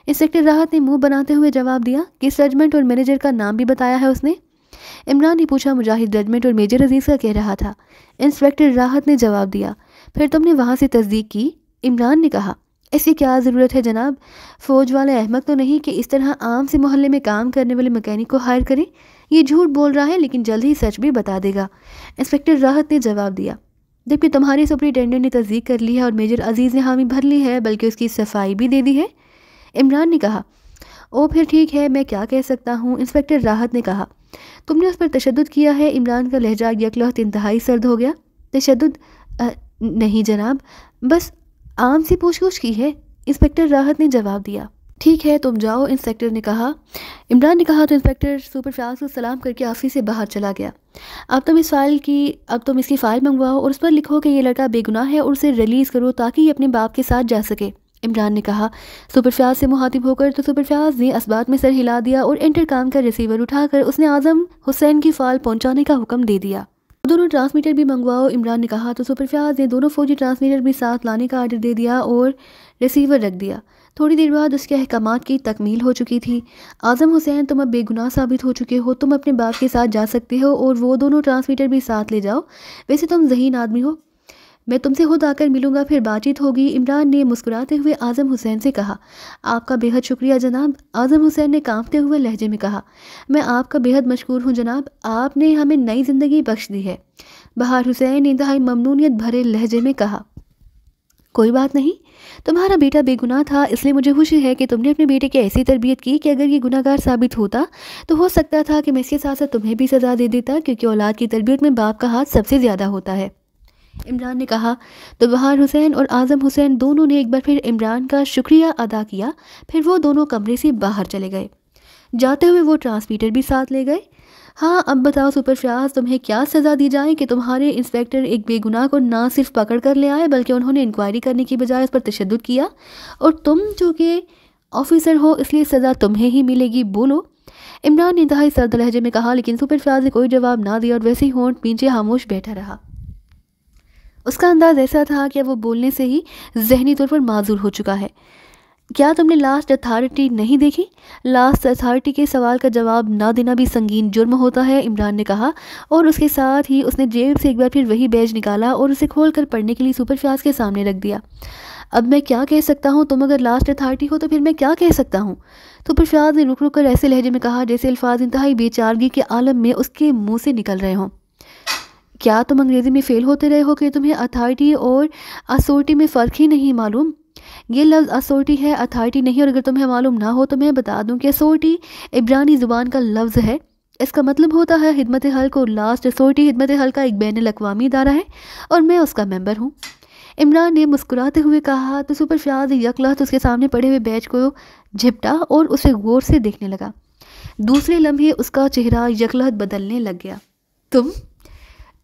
इंस्पेक्टर राहत ने मुंह बनाते हुए जवाब दिया कि रेजमेंट और मैनेजर का नाम भी बताया है उसने इमरान ने पूछा मुजाहिद रेजमेंट और मेजर अजीज़ का कह रहा था इंस्पेक्टर राहत ने जवाब दिया फिर तुमने वहाँ से तस्दीक की इमरान ने कहा इसकी क्या ज़रूरत है जनाब फ़ौज वाले अहमद तो नहीं कि इस तरह आम से मोहल्ले में काम करने वाले मकैनिक को हायर करें ये झूठ बोल रहा है लेकिन जल्द ही सच भी बता देगा इंस्पेक्टर राहत ने जवाब दिया जबकि तुम्हारे सुपरिटेंडेंट ने तस्दीक कर ली है और मेजर अजीज़ ने हामी भर ली है बल्कि उसकी सफाई भी दे दी है इमरान ने कहा ओ फिर ठीक है मैं क्या कह सकता हूँ इंस्पेक्टर राहत ने कहा तुमने उस पर तशद किया है इमरान का लहजा यकलौत इंतहाई सर्द हो गया तशद नहीं जनाब बस आम सी पूछ पूछ की है इंस्पेक्टर राहत ने जवाब दिया ठीक है तुम जाओ इंस्पेक्टर ने कहा इमरान ने कहा तो इंस्पेक्टर सुपर फ्राज को सलाम करके ऑफिस से बाहर चला गया अब तुम इस फाइल की अब तुम इसकी फ़ाइल मंगवाओ और उस पर लिखो कि ये लड़का बेगुनाह है और उसे रिलीज़ करो ताकि ये अपने बाप के साथ जा सके इमरान ने कहा सुपर फ्याज से मुहातिब होकर तो सुपर फ्याज ने असबात में सर हिला दिया और काम का रिसीवर उठाकर उसने आजम हुसैन की फाइल पहुंचाने का हुक्म दे दिया दोनों ट्रांसमीटर भी मंगवाओ इमरान ने कहा तो सुपरफ्याज ने दोनों फौजी ट्रांसमीटर भी साथ लाने का आर्डर दे दिया और रिसीवर रख दिया थोड़ी देर बाद उसके अहकाम की तकमील हो चुकी थी आज़म हुसैन तुम अब बेगुनाह साबित हो चुके हो तुम अपने बाप के साथ जा सकते हो और वो दोनों ट्रांसमीटर भी साथ ले जाओ वैसे तुम जहीन आदमी हो मैं तुमसे खुद आकर मिलूंगा फिर बातचीत होगी इमरान ने मुस्कुराते हुए आज़म हुसैन से कहा आपका बेहद शुक्रिया जनाब आज़म हुसैन ने कांपते हुए लहजे में कहा मैं आपका बेहद मशहूर हूँ जनाब आपने हमें नई ज़िंदगी बख्श दी है बहार हुसैन ने इंतहाई ममनूनीत भरे लहजे में कहा कोई बात नहीं तुम्हारा बेटा बेगुनाह था इसलिए मुझे खुशी है कि तुमने अपने बेटे की ऐसी तरबियत की कि अगर ये गुनाहगार साबित होता तो हो सकता था कि मैं इसके साथ साथ तुम्हें भी सज़ा दे देता क्योंकि औलाद की तरबियत में बाप का हाथ सबसे ज़्यादा होता है इमरान ने कहा तो बहार हुसैन और आज़म हुसैन दोनों ने एक बार फिर इमरान का शुक्रिया अदा किया फिर वो दोनों कमरे से बाहर चले गए जाते हुए वो ट्रांसमीटर भी साथ ले गए हाँ अब बताओ सुपर फ्याज तुम्हें क्या सज़ा दी जाए कि तुम्हारे इंस्पेक्टर एक बेगुनाह को ना सिर्फ पकड़ कर ले आए बल्कि उन्होंने इंक्वायरी करने की बजाय उस पर तशद किया और तुम चूँकि ऑफिसर हो इसलिए सज़ा तुम्हें ही मिलेगी बोलो इमरान ने इंतहाई सर्द लहजे में कहा लेकिन सुपर फ्याज ने कोई जवाब ना दिया और वैसे ही होंठ पीछे खामोश बैठा रहा उसका अंदाज़ ऐसा था कि वो बोलने से ही जहनी तौर पर माजूर हो चुका है क्या तुमने लास्ट अथॉरिटी नहीं देखी लास्ट अथॉरिटी के सवाल का जवाब ना देना भी संगीन जुर्म होता है इमरान ने कहा और उसके साथ ही उसने जेब से एक बार फिर वही बैज निकाला और उसे खोल कर पढ़ने के लिए फ्याज के सामने रख दिया अब मैं क्या कह सकता हूँ तुम अगर लास्ट अथॉरिटी हो तो फिर मैं क्या कह सकता हूँ फ्याज ने रुक रुक कर ऐसे लहजे में कहा जैसे अल्फाज इंतहाई बेचारगी के आलम में उसके मुँह से निकल रहे हों क्या तुम अंग्रेज़ी में फ़ेल होते रहे हो कि तुम्हें अथॉरिटी और असोरिटी में फ़र्क ही नहीं मालूम ये लफ्ज़ असोटी है अथॉरिटी नहीं और अगर तुम्हें मालूम ना हो तो मैं बता दूं कि असोटी इब्रानी ज़ुबान का लफ्ज़ है इसका मतलब होता है हिदमत हल को लास्ट असोटी हिदमत हल का एक बैन अवी इदारा है और मैं उसका मेम्बर हूँ इमरान ने मुस्कुराते हुए कहा तो सुपर शाज यकलत उसके सामने पड़े हुए बैच को झिपटा और उसे गौर से देखने लगा दूसरे लम्हे उसका चेहरा यकलहत बदलने लग गया तुम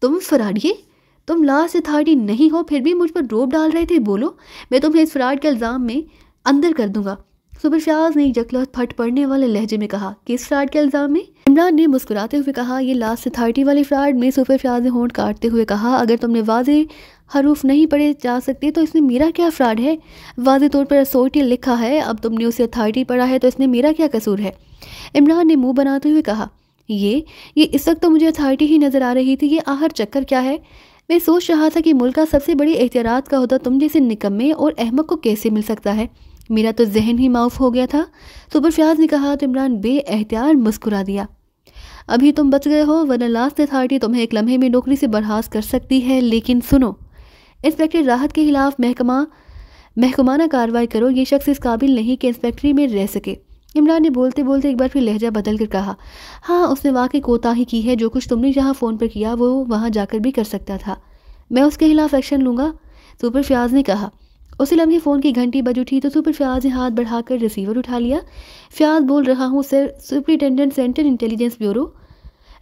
तुम फरारिए तुम लास्ट अथॉरिटी नहीं हो फिर भी मुझ पर रोप डाल रहे थे बोलो मैं तुम्हें इस फ्रॉड के इल्ज़ाम में अंदर कर दूंगा फ्याज ने जकलौत फट पड़ने वाले लहजे में कहा किस फ्राड के इल्ज़ाम में इमरान ने मुस्कुराते हुए कहा यह लास्ट अथॉरिटी वाले फ्राड में सुपरशाज ने होंठ काटते हुए कहा अगर तुमने वाज हरूफ नहीं पढ़े जा सकते तो इसमें मेरा क्या फ्राड है वाज तौर पर असोटी लिखा है अब तुमने उसे अथॉरिटी पढ़ा है तो इसमें मेरा क्या कसूर है इमरान ने मुँह बनाते हुए कहा ये ये इस वक्त तो मुझे अथॉरिटी ही नज़र आ रही थी ये आहर चक्कर क्या है मैं सोच रहा था कि मुल्क का सबसे बड़ी एहतियात का होता तुम जैसे निकम्मे और अहमक को कैसे मिल सकता है मेरा तो जहन ही माउफ हो गया था सुपरफ्याज ने कहा तो इमरान बेअहतियार मुस्कुरा दिया अभी तुम बच गए हो वरना लास्ट अथॉरिटी तुम्हें एक लम्हे में नौकरी से बर्खास्त कर सकती है लेकिन सुनो इंस्पेक्टर राहत के खिलाफ महकमा महकमाना कार्रवाई करो ये शख्स इस काबिल नहीं कि इंस्पेक्टरी में रह सके इमरान ने बोलते बोलते एक बार फिर लहजा बदल कर कहा हाँ उसने वाकई कोताही की है जो कुछ तुमने यहाँ फ़ोन पर किया वो वहाँ जाकर भी कर सकता था मैं उसके खिलाफ एक्शन लूँगा सुपर फ्याज ने कहा उसी लम्हे फ़ोन की घंटी बज उठी तो सुपर फ्याज ने हाथ बढ़ाकर रिसीवर उठा लिया फ्याज़ बोल रहा हूँ sir superintendent central intelligence bureau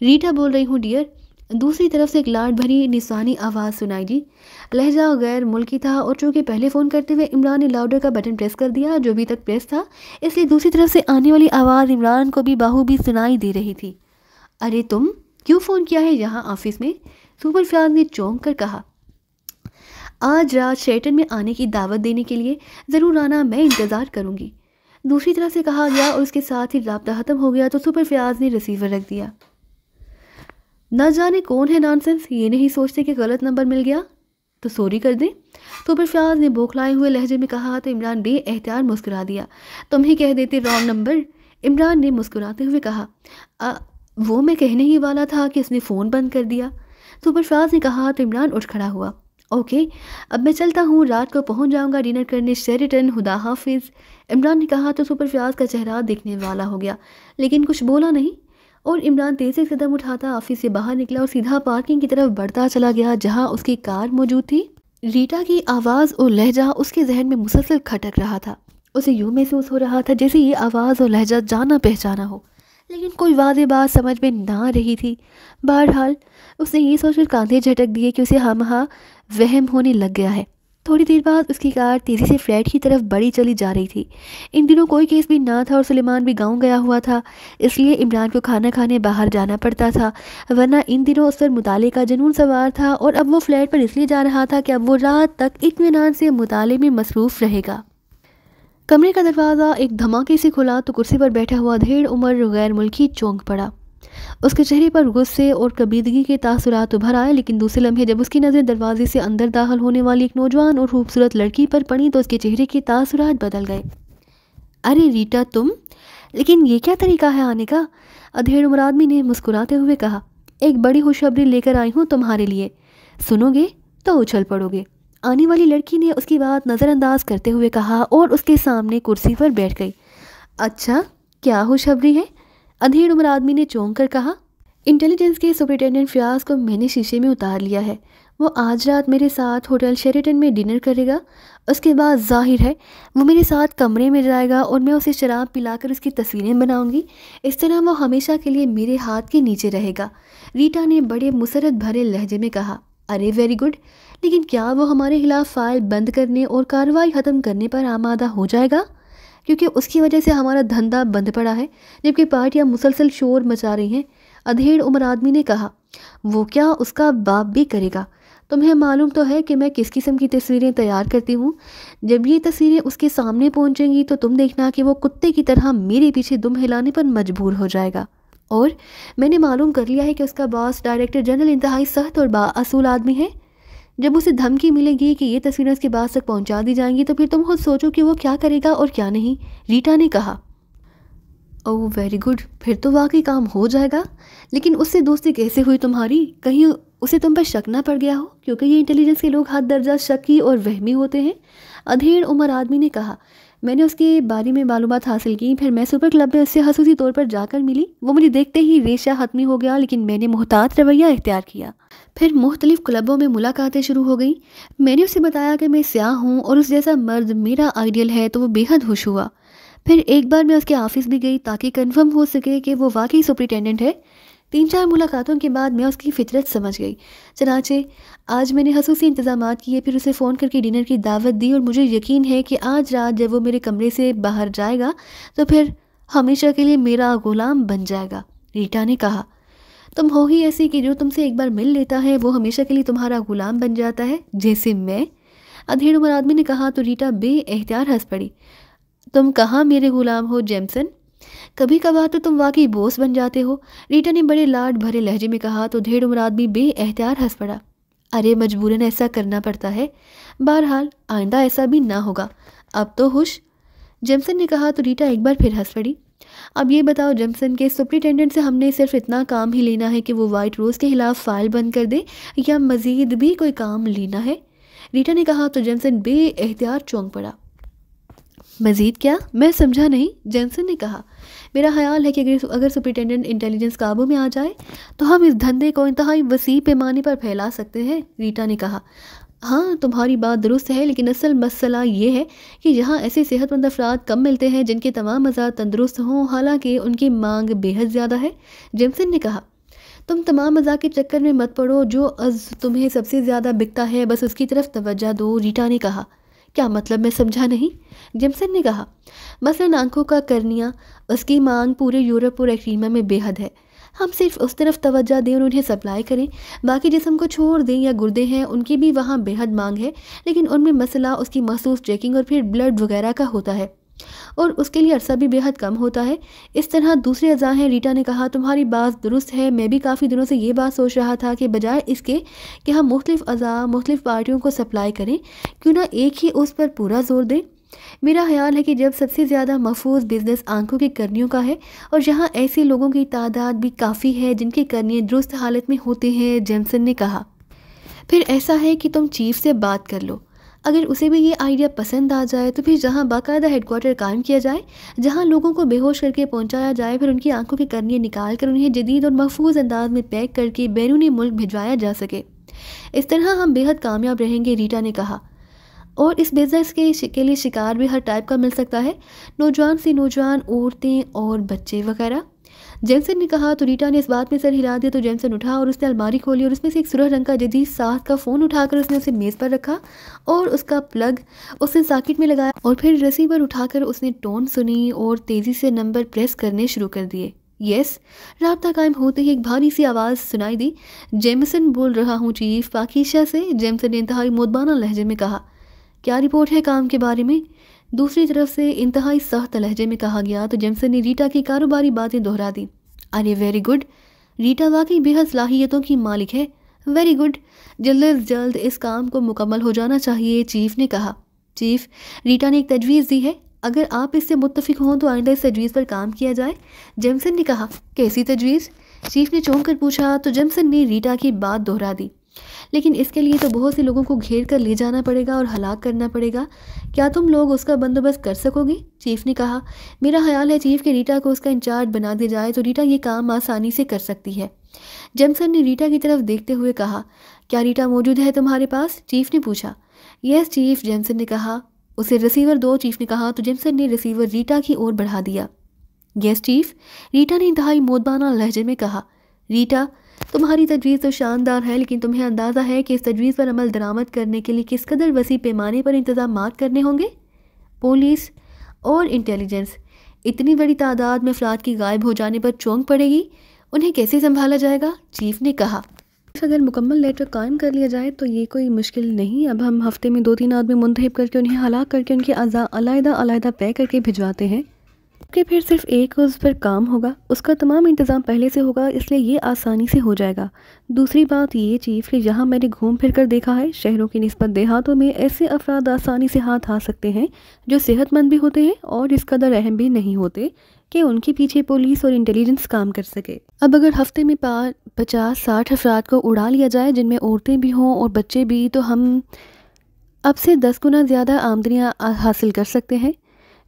Rita बोल रही हूँ डियर दूसरी तरफ से एक लाड भरी निशानी आवाज़ सुनाई दी लहजा गैर मुल्की था और चूँकि पहले फ़ोन करते हुए इमरान ने लाउडर का बटन प्रेस कर दिया जो अभी तक प्रेस था इसलिए दूसरी तरफ से आने वाली आवाज़ इमरान को भी बाहूबी सुनाई दे रही थी अरे तुम क्यों फ़ोन किया है यहाँ ऑफिस में सुपर फ्याज ने चौंक कर कहा आज रात शेटन में आने की दावत देने के लिए ज़रूर आना मैं इंतज़ार करूँगी दूसरी तरफ से कहा गया और उसके साथ ही रबता ख़त्म हो गया तो सुपर फ्याज ने रिसीवर रख दिया ना जाने कौन है नॉनसेंस ये नहीं सोचते कि गलत नंबर मिल गया तो सॉरी कर दें तो फ्याज ने बौखलाए हुए लहजे में कहा तो इमरान बे एहतियार मुस्कुरा दिया तुम ही कह देते रॉन्ग नंबर इमरान ने मुस्कुराते हुए कहा आ, वो मैं कहने ही वाला था कि उसने फ़ोन बंद कर दिया तो फ्याज ने कहा तो इमरान उठ खड़ा हुआ ओके अब मैं चलता हूँ रात को पहुँच जाऊँगा डिनर करने शेरिटन हुदा हाफिज़ इमरान ने कहा तो सुपर फ्याज का चेहरा देखने वाला हो गया लेकिन कुछ बोला नहीं और इमरान तेज़ी से कदम उठाता ऑफिस से बाहर निकला और सीधा पार्किंग की तरफ बढ़ता चला गया जहाँ उसकी कार मौजूद थी रीटा की आवाज़ और लहजा उसके जहन में मुसलसल खटक रहा था उसे यूँ महसूस हो रहा था जैसे ये आवाज़ और लहजा जाना पहचाना हो लेकिन कोई वादे बात समझ में ना रही थी बहरहाल उसने ये सोचकर कांधे झटक दिए कि उसे हम हाँ वहम होने लग गया है थोड़ी देर बाद उसकी कार तेज़ी से फ्लैट की तरफ बड़ी चली जा रही थी इन दिनों कोई केस भी ना था और सलेमान भी गांव गया हुआ था इसलिए इमरान को खाना खाने बाहर जाना पड़ता था वरना इन दिनों उस पर मुताले का जुनून सवार था और अब वो फ्लैट पर इसलिए जा रहा था कि अब वो रात तक इतमान से मुताले में मसरूफ़ रहेगा कमरे का दरवाज़ा एक धमाके से खुला तो कुर्सी पर बैठा हुआ धेड़ उम्र गैर मुल्की चौंक पड़ा उसके चेहरे पर गुस्से और कबीदगी के तासरात उभर आए लेकिन दूसरे लम्हे जब उसकी नज़र दरवाजे से अंदर दाखिल होने वाली एक नौजवान और खूबसूरत लड़की पर पड़ी तो उसके चेहरे के तासरात बदल गए अरे रीटा तुम लेकिन ये क्या तरीका है आने का अधेड़ उम्र आदमी ने मुस्कुराते हुए कहा एक बड़ी खुशखबरी लेकर आई हूँ तुम्हारे लिए सुनोगे तो उछल पड़ोगे आने वाली लड़की ने उसकी बात नज़रअंदाज करते हुए कहा और उसके सामने कुर्सी पर बैठ गई अच्छा क्या खुशखबरी है अधीर उम्र आदमी ने चौंक कर कहा इंटेलिजेंस के सुपरिटेंडेंट फ्याज को मैंने शीशे में उतार लिया है वो आज रात मेरे साथ होटल शेरेटन में डिनर करेगा उसके बाद जाहिर है वो मेरे साथ कमरे में जाएगा और मैं उसे शराब पिलाकर उसकी तस्वीरें बनाऊंगी इस तरह वो हमेशा के लिए मेरे हाथ के नीचे रहेगा रीटा ने बड़े मुसरत भरे लहजे में कहा अरे वेरी गुड लेकिन क्या वो हमारे खिलाफ फाइल बंद करने और कार्रवाई ख़त्म करने पर आमादा हो जाएगा क्योंकि उसकी वजह से हमारा धंधा बंद पड़ा है जबकि पार्टियाँ मुसलसल शोर मचा रही हैं अधेड़ उम्र आदमी ने कहा वो क्या उसका बाप भी करेगा तुम्हें मालूम तो है कि मैं किस किस्म की तस्वीरें तैयार करती हूँ जब ये तस्वीरें उसके सामने पहुँचेंगी तो तुम देखना कि वो कुत्ते की तरह मेरे पीछे दुम हिलाने पर मजबूर हो जाएगा और मैंने मालूम कर लिया है कि उसका बॉस डायरेक्टर जनरल इंतहाई सख्त और बासूल आदमी है जब उसे धमकी मिलेगी कि ये तस्वीरें उसके बाद तक पहुंचा दी जाएंगी तो फिर तुम खुद सोचो कि वो क्या करेगा और क्या नहीं रीटा ने कहा ओ वेरी गुड फिर तो वाकई काम हो जाएगा लेकिन उससे दोस्ती कैसे हुई तुम्हारी कहीं उसे तुम पर शक ना पड़ गया हो क्योंकि ये इंटेलिजेंस के लोग हद दर्जा शकी और वहमी होते हैं अधेड़ उम्र आदमी ने कहा मैंने उसके बारे में मालूम हासिल की फिर मैं सुपर क्लब में उससे खसूसी तौर पर जाकर मिली वो मुझे देखते ही रेशा हतमी हो गया लेकिन मैंने मोहतात रवैया इख्तियार किया फिर मुख्तलिफ़ क्लबों में मुलाकातें शुरू हो गई मैंने उसे बताया कि मैं स्याह हूँ और उस जैसा मर्द मेरा आइडियल है तो वो बेहद खुश हुआ फिर एक बार मैं उसके ऑफिस भी गई ताकि कन्फर्म हो सके कि वो वाकई सुप्रिटेंडेंट है तीन चार मुलाकातों के बाद मैं उसकी फितरत समझ गई चनाचे आज मैंने खसूस इंतजाम किए फिर उसे फ़ोन करके डिनर की दावत दी और मुझे यकीन है कि आज रात जब वो मेरे कमरे से बाहर जाएगा तो फिर हमेशा के लिए मेरा गुलाम बन जाएगा रीटा ने कहा तुम हो ही ऐसी कि जो तुमसे एक बार मिल लेता है वो हमेशा के लिए तुम्हारा गुलाम बन जाता है जैसे मैं अधेड़ उम्र आदमी ने कहा तो रीटा बे एहतियार हंस पड़ी तुम कहाँ मेरे गुलाम हो जैमसन कभी कभार तो तुम वाकई बोस बन जाते हो रीटा ने बड़े लाड भरे लहजे में कहा तो ढेर उम्र आदमी बे एहतियार हंस पड़ा अरे मजबूरन ऐसा करना पड़ता है बहरहाल आइंदा ऐसा भी ना होगा अब तो हुश जेमसन ने कहा तो रीटा एक बार फिर हंस पड़ी अब ये बताओ जेमसन के सुप्रिटेंडेंट से हमने सिर्फ इतना काम ही लेना है कि वो वाइट रोज़ के खिलाफ फाइल बंद कर दे या मज़ीद भी कोई काम लेना है रीटा ने कहा तो जेमसन बे एहतियात चौंक पड़ा मज़ीद क्या मैं समझा नहीं जेमसन ने कहा मेरा ख्याल है कि अगर अगर सुपरिटेंडेंट इंटेलिजेंस काबू में आ जाए तो हम इस धंधे को इंतहाई वसी पैमाने पर फैला सकते हैं रीटा ने कहा हाँ तुम्हारी बात दुरुस्त है लेकिन असल मसला ये है कि यहाँ ऐसे सेहतमंद अफराद कम मिलते हैं जिनके तमाम मजार तंदुरुस्त हों हालांकि उनकी मांग बेहद ज़्यादा है जेमसन ने कहा तुम तमाम मज़ा के चक्कर में मत पड़ो जो अज तुम्हें सबसे ज़्यादा बिकता है बस उसकी तरफ तवज्जा दो रीटा ने कहा क्या मतलब मैं समझा नहीं जिमसन ने कहा मसलन आंखों का करनिया उसकी मांग पूरे यूरोप और एक्रीमा में बेहद है हम सिर्फ उस तरफ तवज्जा दें और उन्हें सप्लाई करें बाकी जिसम को छोड़ दें या गुर्दे हैं उनकी भी वहाँ बेहद मांग है लेकिन उनमें मसला उसकी महसूस चेकिंग और फिर ब्लड वगैरह का होता है और उसके लिए अरसा भी बेहद कम होता है इस तरह दूसरे अज़ा हैं रीटा ने कहा तुम्हारी बात दुरुस्त है मैं भी काफ़ी दिनों से ये बात सोच रहा था कि बजाय इसके कि हम मुख्तफ अज़ा मुख्तफ पार्टियों को सप्लाई करें क्यों ना एक ही उस पर पूरा जोर दें मेरा ख्याल है कि जब सबसे ज़्यादा महफूज बिज़नेस आंखों की करनियों का है और यहाँ ऐसे लोगों की तादाद भी काफ़ी है जिनकी करनी दुरुस्त हालत में होते हैं जेमसन ने कहा फिर ऐसा है कि तुम चीफ से बात कर लो अगर उसे भी ये आइडिया पसंद आ जाए तो फिर जहाँ बाकायदा हेडकोार्टर कायम किया जाए जहाँ लोगों को बेहोश करके पहुँचाया जाए फिर उनकी आंखों की करनी निकाल कर उन्हें जदीद और महफूज अंदाज में पैक करके बैरूनी मुल्क भिजवाया जा सके इस तरह हम बेहद कामयाब रहेंगे रीटा ने कहा और इस बिज़नेस के के लिए शिकार भी हर टाइप का मिल सकता है नौजवान से नौजवान औरतें और बच्चे वगैरह जेंसन ने कहा तो रीटा ने इस बात में सर हिला दिया तो जेंसन उठा और उसने अलमारी खोली और उसमें से एक सुरह रंग का जदीद साथ का फ़ोन उठाकर उसने उसे मेज़ पर रखा और उसका प्लग उसने साकिट में लगाया और फिर रिसीवर उठाकर उसने टोन सुनी और तेज़ी से नंबर प्रेस करने शुरू कर दिए यस रबता कायम होते ही एक भारी सी आवाज़ सुनाई दी जेमसन बोल रहा हूँ चीफ पाकिशा से जेमसन ने इंतहाई मुदबाना लहजे में कहा क्या रिपोर्ट है काम के बारे में दूसरी तरफ से इंतहाई सख्त लहजे में कहा गया तो जेम्सन ने रीटा की कारोबारी बातें दोहरा दी अरे वेरी गुड रीटा वाकई बेहद सलाहियतों की मालिक है वेरी गुड जल्द अज जल्द इस काम को मुकम्मल हो जाना चाहिए चीफ ने कहा चीफ रीटा ने एक तजवीज़ दी है अगर आप इससे मुतफिक हों तो आइंदा इस तजवीज़ पर काम किया जाए जेमसन ने कहा कैसी तजवीज़ चीफ ने चौंक कर पूछा तो जेमसन ने रीटा की बात दोहरा दी लेकिन इसके लिए तो बहुत से लोगों को घेर कर ले जाना पड़ेगा और हलाक करना पड़ेगा क्या तुम लोग उसका बंदोबस्त कर सकोगे चीफ ने कहा मेरा ख्याल है चीफ के रीटा को उसका इंचार्ज बना दिया जाए तो रीटा ये काम आसानी से कर सकती है जेमसन ने रीटा की तरफ देखते हुए कहा क्या रीटा मौजूद है तुम्हारे पास चीफ ने पूछा यस चीफ जेमसन ने कहा उसे रिसीवर दो चीफ ने कहा तो जेमसन ने रिसीवर रीटा की ओर बढ़ा दिया यस चीफ रीटा ने इंतहाई मोदबाना लहजे में कहा रीटा तुम्हारी तजवीज़ तो शानदार है लेकिन तुम्हें अंदाज़ा है कि इस तजवीज़ पर अमल दरामद करने के लिए किस कदर वसी पैमाने पर इंतजाम करने होंगे पुलिस और इंटेलिजेंस इतनी बड़ी तादाद में अफराद की गायब हो जाने पर चौंक पड़ेगी उन्हें कैसे संभाला जाएगा चीफ ने कहा अगर मुकम्मल लेटर कायम कर लिया जाए तो ये कोई मुश्किल नहीं अब हम हफ्ते में दो तीन आदमी मुंतब करके उन्हें हलाक करके उनके अज़ा अलाहदा अलहदा पैक करके भिजवाते हैं कि फिर सिर्फ एक उस पर काम होगा उसका तमाम इंतज़ाम पहले से होगा इसलिए ये आसानी से हो जाएगा दूसरी बात ये चीफ कि यहाँ मैंने घूम फिर कर देखा है शहरों की नस्बत देहातों में ऐसे अफराद आसानी से हाथ आ सकते हैं जो सेहतमंद भी होते हैं और इस कदर अहम भी नहीं होते कि उनके पीछे पुलिस और इंटेलिजेंस काम कर सके अब अगर हफ्ते में पार पचास साठ अफराद को उड़ा लिया जाए जिनमें औरतें भी हों और बच्चे भी तो हम अब से दस गुना ज़्यादा आमदनियाँ हासिल कर सकते हैं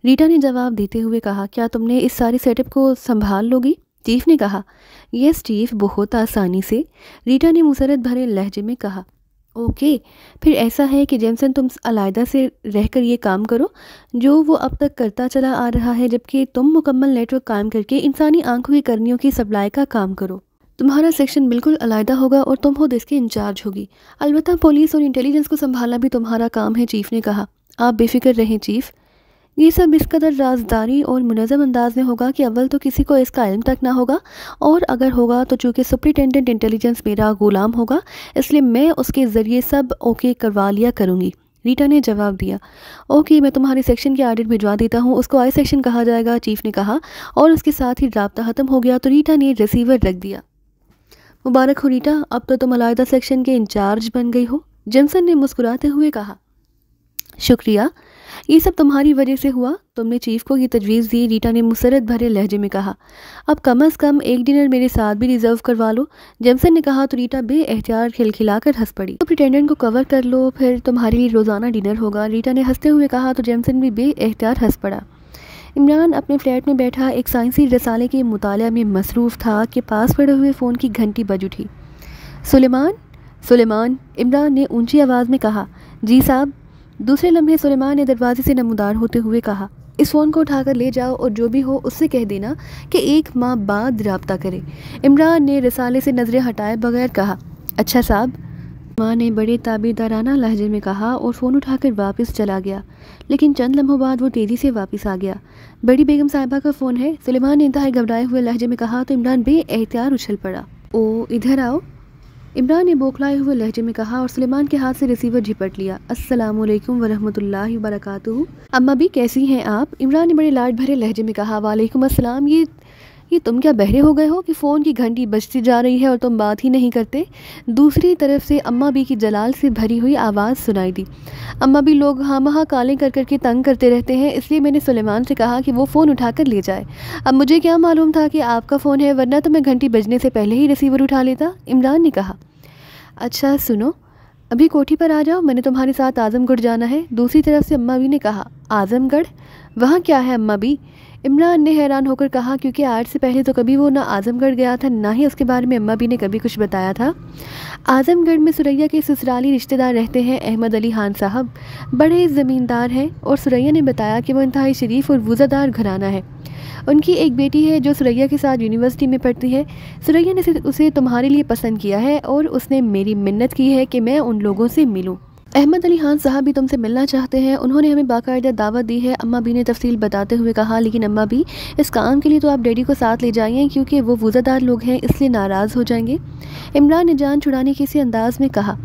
रीटा ने जवाब देते हुए कहा क्या तुमने इस सारे सेटअप को संभाल लोगी चीफ ने कहा यह चीफ बहुत आसानी से रीटा ने मुसरत भरे लहजे में कहा ओके फिर ऐसा है कि जेमसन तुम अलायदा से रहकर ये काम करो जो वो अब तक करता चला आ रहा है जबकि तुम मुकम्मल नेटवर्क कायम करके इंसानी आंखों की करनियों की सप्लाई का काम करो तुम्हारा सेक्शन बिल्कुल अलायदा होगा और तुम खुद इसके इंचार्ज होगी अलबत्त पुलिस और इंटेलिजेंस को संभालना भी तुम्हारा काम है चीफ ने कहा आप बेफिक्र रहें चीफ ये सब इस कदर राजदारी और मुनज़म अंदाज में होगा कि अव्वल तो किसी को इसका इल्म तक ना होगा और अगर होगा तो चूँकि सुप्रिटेंडेंट इंटेलिजेंस मेरा ग़ुलाम होगा इसलिए मैं उसके ज़रिए सब ओके करवा लिया करूँगी रीटा ने जवाब दिया ओके मैं तुम्हारे सेक्शन के आडिट भिजवा देता हूँ उसको आई सेक्शन कहा जाएगा चीफ ने कहा और उसके साथ ही रबता ख़त्म हो गया तो रीटा ने रिसीवर रख दिया मुबारक हो रीटा अब तो तुम अलायदा सेक्शन के इंचार्ज बन गई हो जनसन ने मुस्कुराते हुए कहा शुक्रिया ये सब तुम्हारी वजह से हुआ तुमने चीफ को ये तजवीज़ दी रीटा ने मुसरत भरे लहजे में कहा अब कम अज़ कम एक डिनर मेरे साथ भी रिजर्व करवा लो जेमसन ने कहा तो रीटा बेहतियार खिलखिलाकर हंस पड़ी तो प्रिटेंडेंट को कवर कर लो फिर तुम्हारे लिए रोज़ाना डिनर होगा रीटा ने हंसते हुए कहा तो जेमसन भी बे एहतियार हंस पड़ा इमरान अपने फ्लैट में बैठा एक साइंसी रसाले के मुताले में मसरूफ़ था कि पास पड़े हुए फ़ोन की घंटी बज उठी सुलेमान सुलेमान इमरान ने ऊंची आवाज़ में कहा जी साहब दूसरे लम्हे सुलेमान ने दरवाजे से नमदार होते हुए कहा इस फ़ोन को उठाकर ले जाओ और जो भी हो उससे कह देना कि एक माह बाद रबता करे इमरान ने रसाले से नज़रें हटाए बगैर कहा अच्छा साहब माँ ने बड़े ताबीदाराना लहजे में कहा और फ़ोन उठाकर वापस चला गया लेकिन चंद लम्हों बाद वो तेज़ी से वापस आ गया बड़ी बेगम साहिबा का फ़ोन है सुलेमान ने इंतहा घबराए हुए लहजे में कहा तो इमरान बे एहतियार उछल पड़ा ओ इधर आओ इमरान ने बौखलाए हुए लहजे में कहा और सलेमान के हाथ से रिसीवर झिपट लिया अस्सलाम वालेकुम वरहमतुल्लाहि वबरकातुहू अम्मा भी कैसी हैं आप इमरान ने बड़े लाड भरे लहजे में कहा वालेकुम अस्सलाम ये ये तुम क्या बहरे हो गए हो कि फ़ोन की घंटी बजती जा रही है और तुम बात ही नहीं करते दूसरी तरफ से अम्मा बी की जलाल से भरी हुई आवाज़ सुनाई दी अम्मा बी लोग हाँ वहाँ काले कर करके तंग करते रहते हैं इसलिए मैंने सुलेमान से कहा कि वो फ़ोन उठा कर ले जाए अब मुझे क्या मालूम था कि आपका फ़ोन है वरना तो मैं घंटी बजने से पहले ही रिसीवर उठा लेता इमरान ने कहा अच्छा सुनो अभी कोठी पर आ जाओ मैंने तुम्हारे साथ आज़मगढ़ जाना है दूसरी तरफ से अम्मा बी ने कहा आज़मगढ़ वहाँ क्या है अम्मा बी इमरान ने हैरान होकर कहा क्योंकि आज से पहले तो कभी वो ना आज़मगढ़ गया था ना ही उसके बारे में अम्मा भी ने कभी कुछ बताया था आज़मगढ़ में सुरैया के ससुराली रिश्तेदार रहते हैं अहमद अली खान साहब बड़े ज़मींदार हैं और सुरैया ने बताया कि वो इंतहाई शरीफ और वज़ादार घराना है उनकी एक बेटी है जो सुरैया के साथ यूनिवर्सिटी में पढ़ती है सुरैया ने उसे तुम्हारे लिए पसंद किया है और उसने मेरी मिन्नत की है कि मैं उन लोगों से मिलूँ अहमद अली खान साहब भी तुमसे मिलना चाहते हैं उन्होंने हमें बाकायदा दावत दी है अम्मा बी ने तफसील बताते हुए कहा लेकिन अम्मा बी इस काम के लिए तो आप डैडी को साथ ले जाइए क्योंकि वो वज़ादार लोग हैं इसलिए नाराज़ हो जाएंगे इमरान ने जान छुड़ाने के इसी अंदाज में कहा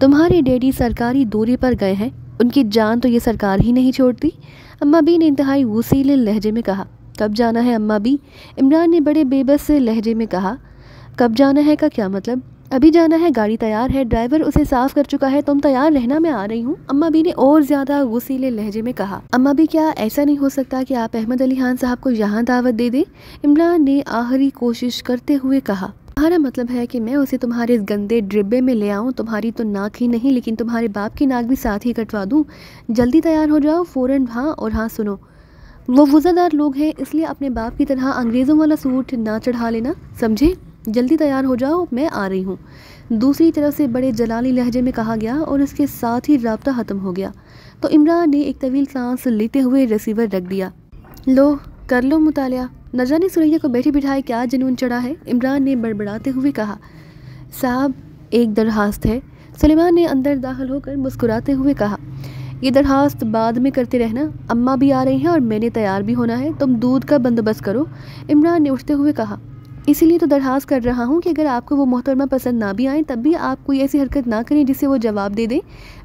तुम्हारे डैडी सरकारी दूरी पर गए हैं उनकी जान तो ये सरकार ही नहीं छोड़ती अम्मा बी ने इंतहाई वसीले लहजे में कहा कब जाना है अम्मा बी इमरान ने बड़े बेबस से लहजे में कहा कब जाना है का क्या मतलब अभी जाना है गाड़ी तैयार है ड्राइवर उसे साफ कर चुका है तुम तैयार रहना मैं आ रही हूँ अम्मा भी ने और ज्यादा गुसीले लहजे में कहा अम्मा भी क्या ऐसा नहीं हो सकता कि आप अहमद अली खान साहब को यहाँ दावत दे दे इमरान ने आखिरी कोशिश करते हुए कहा तुम्हारा मतलब है कि मैं उसे तुम्हारे इस गंदे डिब्बे में ले आऊँ तुम्हारी तो नाक ही नहीं लेकिन तुम्हारे बाप की नाक भी साथ ही कटवा दूँ जल्दी तैयार हो जाओ फ़ौरन हाँ और हाँ सुनो वो वज़ादार लोग हैं इसलिए अपने बाप की तरह अंग्रेज़ों वाला सूट ना चढ़ा लेना समझे जल्दी तैयार हो जाओ मैं आ रही हूँ दूसरी तरफ से बड़े जलाली लहजे में कहा गया और इसके साथ ही रबता ख़त्म हो गया तो इमरान ने एक तवील सांस लेते हुए रिसीवर रख दिया लो कर लो मुताल न जाने सुरैया को बैठे बिठाए क्या जुनून चढ़ा है इमरान ने बड़बड़ाते हुए कहा साहब एक दरखास्त है सलेमान ने अंदर दाखिल होकर मुस्कुराते हुए कहा ये दरखास्त बाद में करते रहना अम्मा भी आ रही हैं और मैंने तैयार भी होना है तुम दूध का बंदोबस्त करो इमरान ने उठते हुए कहा इसीलिए तो दरहास कर रहा हूँ कि अगर आपको वो मोहतरमा पसंद ना भी आएँ तब भी आप कोई ऐसी हरकत ना करें जिससे वो जवाब दे दें